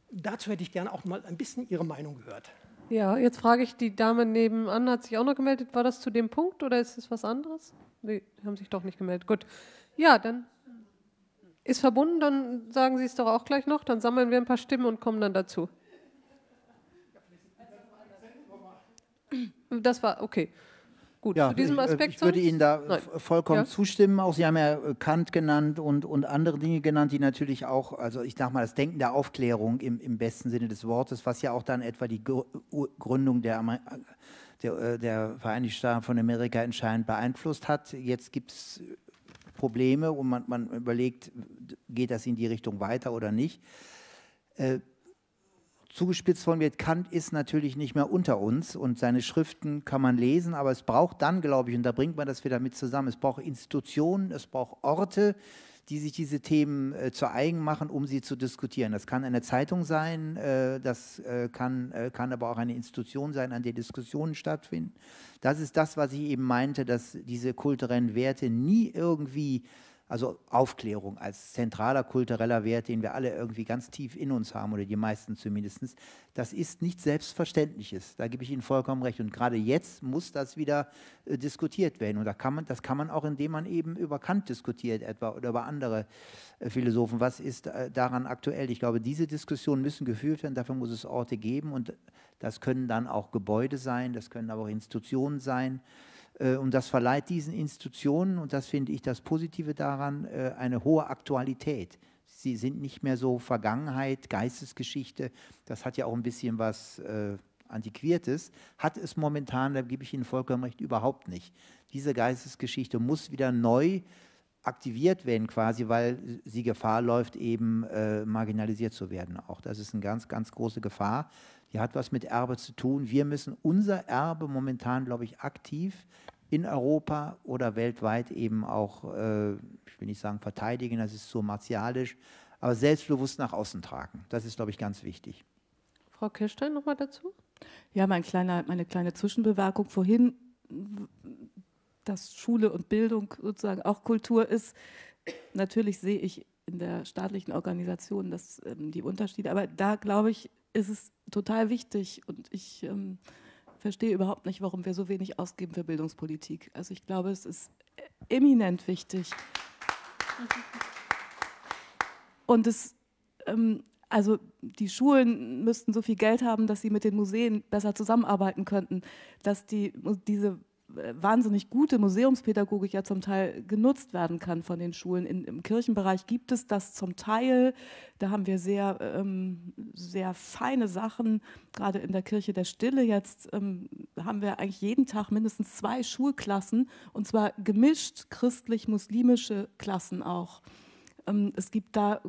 Dazu hätte ich gerne auch mal ein bisschen Ihre Meinung gehört. Ja, jetzt frage ich die Dame nebenan, hat sich auch noch gemeldet. War das zu dem Punkt oder ist es was anderes? Nee, haben sich doch nicht gemeldet. Gut. Ja, dann ist verbunden, dann sagen Sie es doch auch gleich noch, dann sammeln wir ein paar Stimmen und kommen dann dazu. Das war okay. Gut, ja, zu diesem äh, Aspekt. Ich, ich würde Ihnen da Nein. vollkommen ja. zustimmen. Auch Sie haben ja äh, Kant genannt und, und andere Dinge genannt, die natürlich auch, also ich sage mal, das Denken der Aufklärung im, im besten Sinne des Wortes, was ja auch dann etwa die Gründung der, der, äh, der Vereinigten Staaten von Amerika entscheidend beeinflusst hat. Jetzt gibt es Probleme und man, man überlegt, geht das in die Richtung weiter oder nicht. Äh, zugespitzt worden wird, Kant ist natürlich nicht mehr unter uns und seine Schriften kann man lesen, aber es braucht dann, glaube ich, und da bringt man das wieder mit zusammen, es braucht Institutionen, es braucht Orte, die sich diese Themen äh, zu eigen machen, um sie zu diskutieren. Das kann eine Zeitung sein, äh, das äh, kann, äh, kann aber auch eine Institution sein, an der Diskussionen stattfinden. Das ist das, was ich eben meinte, dass diese kulturellen Werte nie irgendwie also Aufklärung als zentraler kultureller Wert, den wir alle irgendwie ganz tief in uns haben, oder die meisten zumindest, das ist nichts Selbstverständliches. Da gebe ich Ihnen vollkommen recht. Und gerade jetzt muss das wieder äh, diskutiert werden. Und da kann man, das kann man auch, indem man eben über Kant diskutiert etwa oder über andere äh, Philosophen. Was ist äh, daran aktuell? Ich glaube, diese Diskussionen müssen geführt werden. Dafür muss es Orte geben. Und das können dann auch Gebäude sein, das können aber auch Institutionen sein. Äh, und das verleiht diesen Institutionen, und das finde ich das Positive daran, äh, eine hohe Aktualität. Sie sind nicht mehr so Vergangenheit, Geistesgeschichte. Das hat ja auch ein bisschen was äh, Antiquiertes. Hat es momentan, da gebe ich Ihnen vollkommen recht, überhaupt nicht. Diese Geistesgeschichte muss wieder neu aktiviert werden quasi, weil sie Gefahr läuft, eben äh, marginalisiert zu werden. Auch das ist eine ganz, ganz große Gefahr. Die hat was mit Erbe zu tun. Wir müssen unser Erbe momentan, glaube ich, aktiv in Europa oder weltweit eben auch, äh, ich will nicht sagen verteidigen, das ist so martialisch, aber selbstbewusst nach außen tragen. Das ist, glaube ich, ganz wichtig. Frau Kirstein mal dazu? Ja, mein kleiner, meine kleine Zwischenbewerbung vorhin, dass Schule und Bildung sozusagen auch Kultur ist. Natürlich sehe ich in der staatlichen Organisation das, ähm, die Unterschiede, aber da glaube ich, ist es total wichtig und ich. Ähm, verstehe überhaupt nicht, warum wir so wenig ausgeben für Bildungspolitik. Also ich glaube, es ist eminent wichtig. Und es, ähm, also die Schulen müssten so viel Geld haben, dass sie mit den Museen besser zusammenarbeiten könnten, dass die, diese wahnsinnig gute Museumspädagogik ja zum Teil genutzt werden kann von den Schulen. In, Im Kirchenbereich gibt es das zum Teil. Da haben wir sehr, ähm, sehr feine Sachen. Gerade in der Kirche der Stille jetzt ähm, haben wir eigentlich jeden Tag mindestens zwei Schulklassen und zwar gemischt christlich-muslimische Klassen auch. Ähm, es gibt da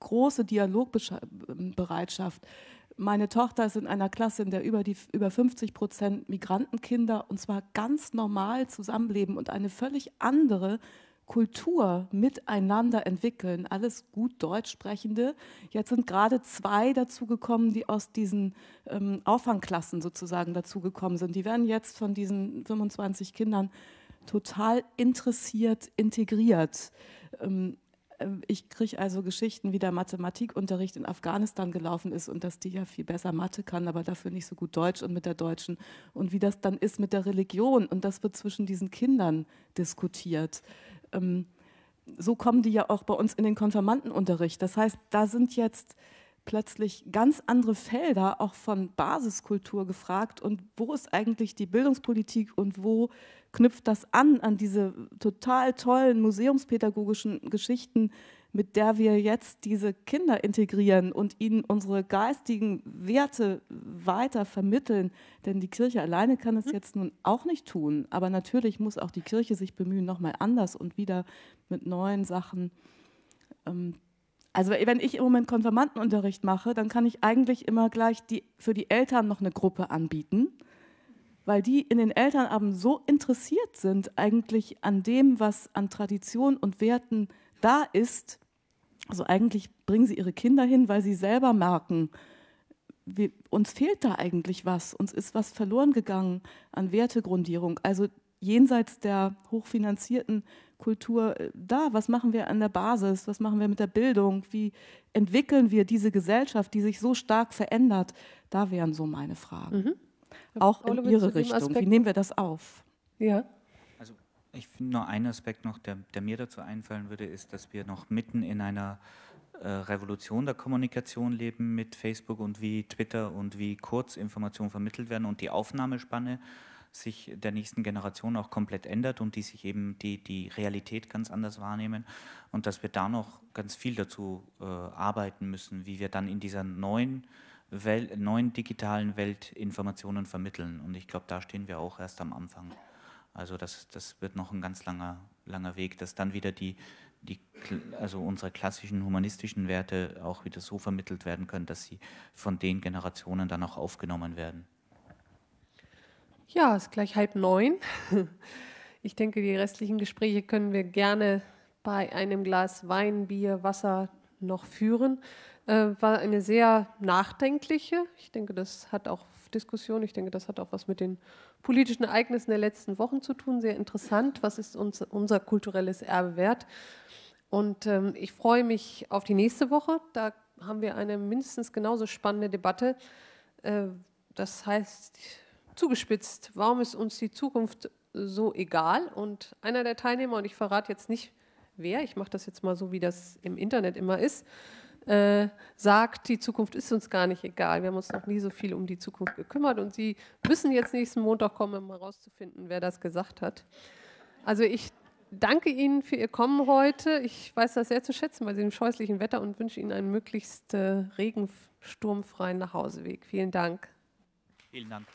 große Dialogbereitschaft. Meine Tochter ist in einer Klasse, in der über, die, über 50 Prozent Migrantenkinder und zwar ganz normal zusammenleben und eine völlig andere Kultur miteinander entwickeln. Alles gut Deutsch sprechende. Jetzt sind gerade zwei dazugekommen, die aus diesen ähm, Auffangklassen sozusagen dazugekommen sind. Die werden jetzt von diesen 25 Kindern total interessiert, integriert. Ähm, ähm, ich kriege also Geschichten, wie der Mathematikunterricht in Afghanistan gelaufen ist und dass die ja viel besser Mathe kann, aber dafür nicht so gut Deutsch und mit der Deutschen. Und wie das dann ist mit der Religion. Und das wird zwischen diesen Kindern diskutiert. Ähm, so kommen die ja auch bei uns in den Konfirmandenunterricht. Das heißt, da sind jetzt plötzlich ganz andere Felder auch von Basiskultur gefragt und wo ist eigentlich die Bildungspolitik und wo knüpft das an an diese total tollen museumspädagogischen Geschichten, mit der wir jetzt diese Kinder integrieren und ihnen unsere geistigen Werte weiter vermitteln. Denn die Kirche alleine kann es mhm. jetzt nun auch nicht tun. Aber natürlich muss auch die Kirche sich bemühen, nochmal anders und wieder mit neuen Sachen ähm, also wenn ich im Moment Konfirmandenunterricht mache, dann kann ich eigentlich immer gleich die, für die Eltern noch eine Gruppe anbieten, weil die in den Elternabend so interessiert sind eigentlich an dem, was an Tradition und Werten da ist. Also eigentlich bringen sie ihre Kinder hin, weil sie selber merken, wir, uns fehlt da eigentlich was, uns ist was verloren gegangen an Wertegrundierung. Also jenseits der hochfinanzierten Kultur äh, da? Was machen wir an der Basis? Was machen wir mit der Bildung? Wie entwickeln wir diese Gesellschaft, die sich so stark verändert? Da wären so meine Fragen. Mhm. Auch in Ihre Richtung. Wie nehmen wir das auf? Ja. Also ich finde nur einen Aspekt noch, der, der, mir dazu einfallen würde, ist, dass wir noch mitten in einer äh, Revolution der Kommunikation leben mit Facebook und wie Twitter und wie Kurzinformationen vermittelt werden und die Aufnahmespanne sich der nächsten Generation auch komplett ändert und die sich eben die, die Realität ganz anders wahrnehmen und dass wir da noch ganz viel dazu äh, arbeiten müssen, wie wir dann in dieser neuen Welt, neuen digitalen Welt Informationen vermitteln. Und ich glaube, da stehen wir auch erst am Anfang. Also das, das wird noch ein ganz langer, langer Weg, dass dann wieder die, die, also unsere klassischen humanistischen Werte auch wieder so vermittelt werden können, dass sie von den Generationen dann auch aufgenommen werden. Ja, es ist gleich halb neun. *laughs* Ich denke, die restlichen Gespräche können wir gerne bei einem Glas Wein, Bier, Wasser noch führen. Äh, war eine sehr nachdenkliche. Ich denke, das hat auch Diskussion. Ich denke, das hat auch was mit den politischen Ereignissen der letzten Wochen zu tun. Sehr interessant. Was ist uns, unser kulturelles Erbe wert? Und ähm, ich freue mich auf die nächste Woche. Da haben wir eine mindestens genauso spannende Debatte. Äh, das heißt, zugespitzt, warum ist uns die Zukunft so egal? Und einer der Teilnehmer, und ich verrate jetzt nicht wer, ich mache das jetzt mal so, wie das im Internet immer ist, äh, sagt, die Zukunft ist uns gar nicht egal. Wir haben uns noch nie so viel um die Zukunft gekümmert und Sie müssen jetzt nächsten Montag kommen, um herauszufinden, wer das gesagt hat. Also ich danke Ihnen für Ihr Kommen heute. Ich weiß das sehr zu schätzen bei diesem scheußlichen Wetter und wünsche Ihnen einen möglichst äh, regensturmfreien Nachhauseweg. Vielen Dank. Vielen Dank.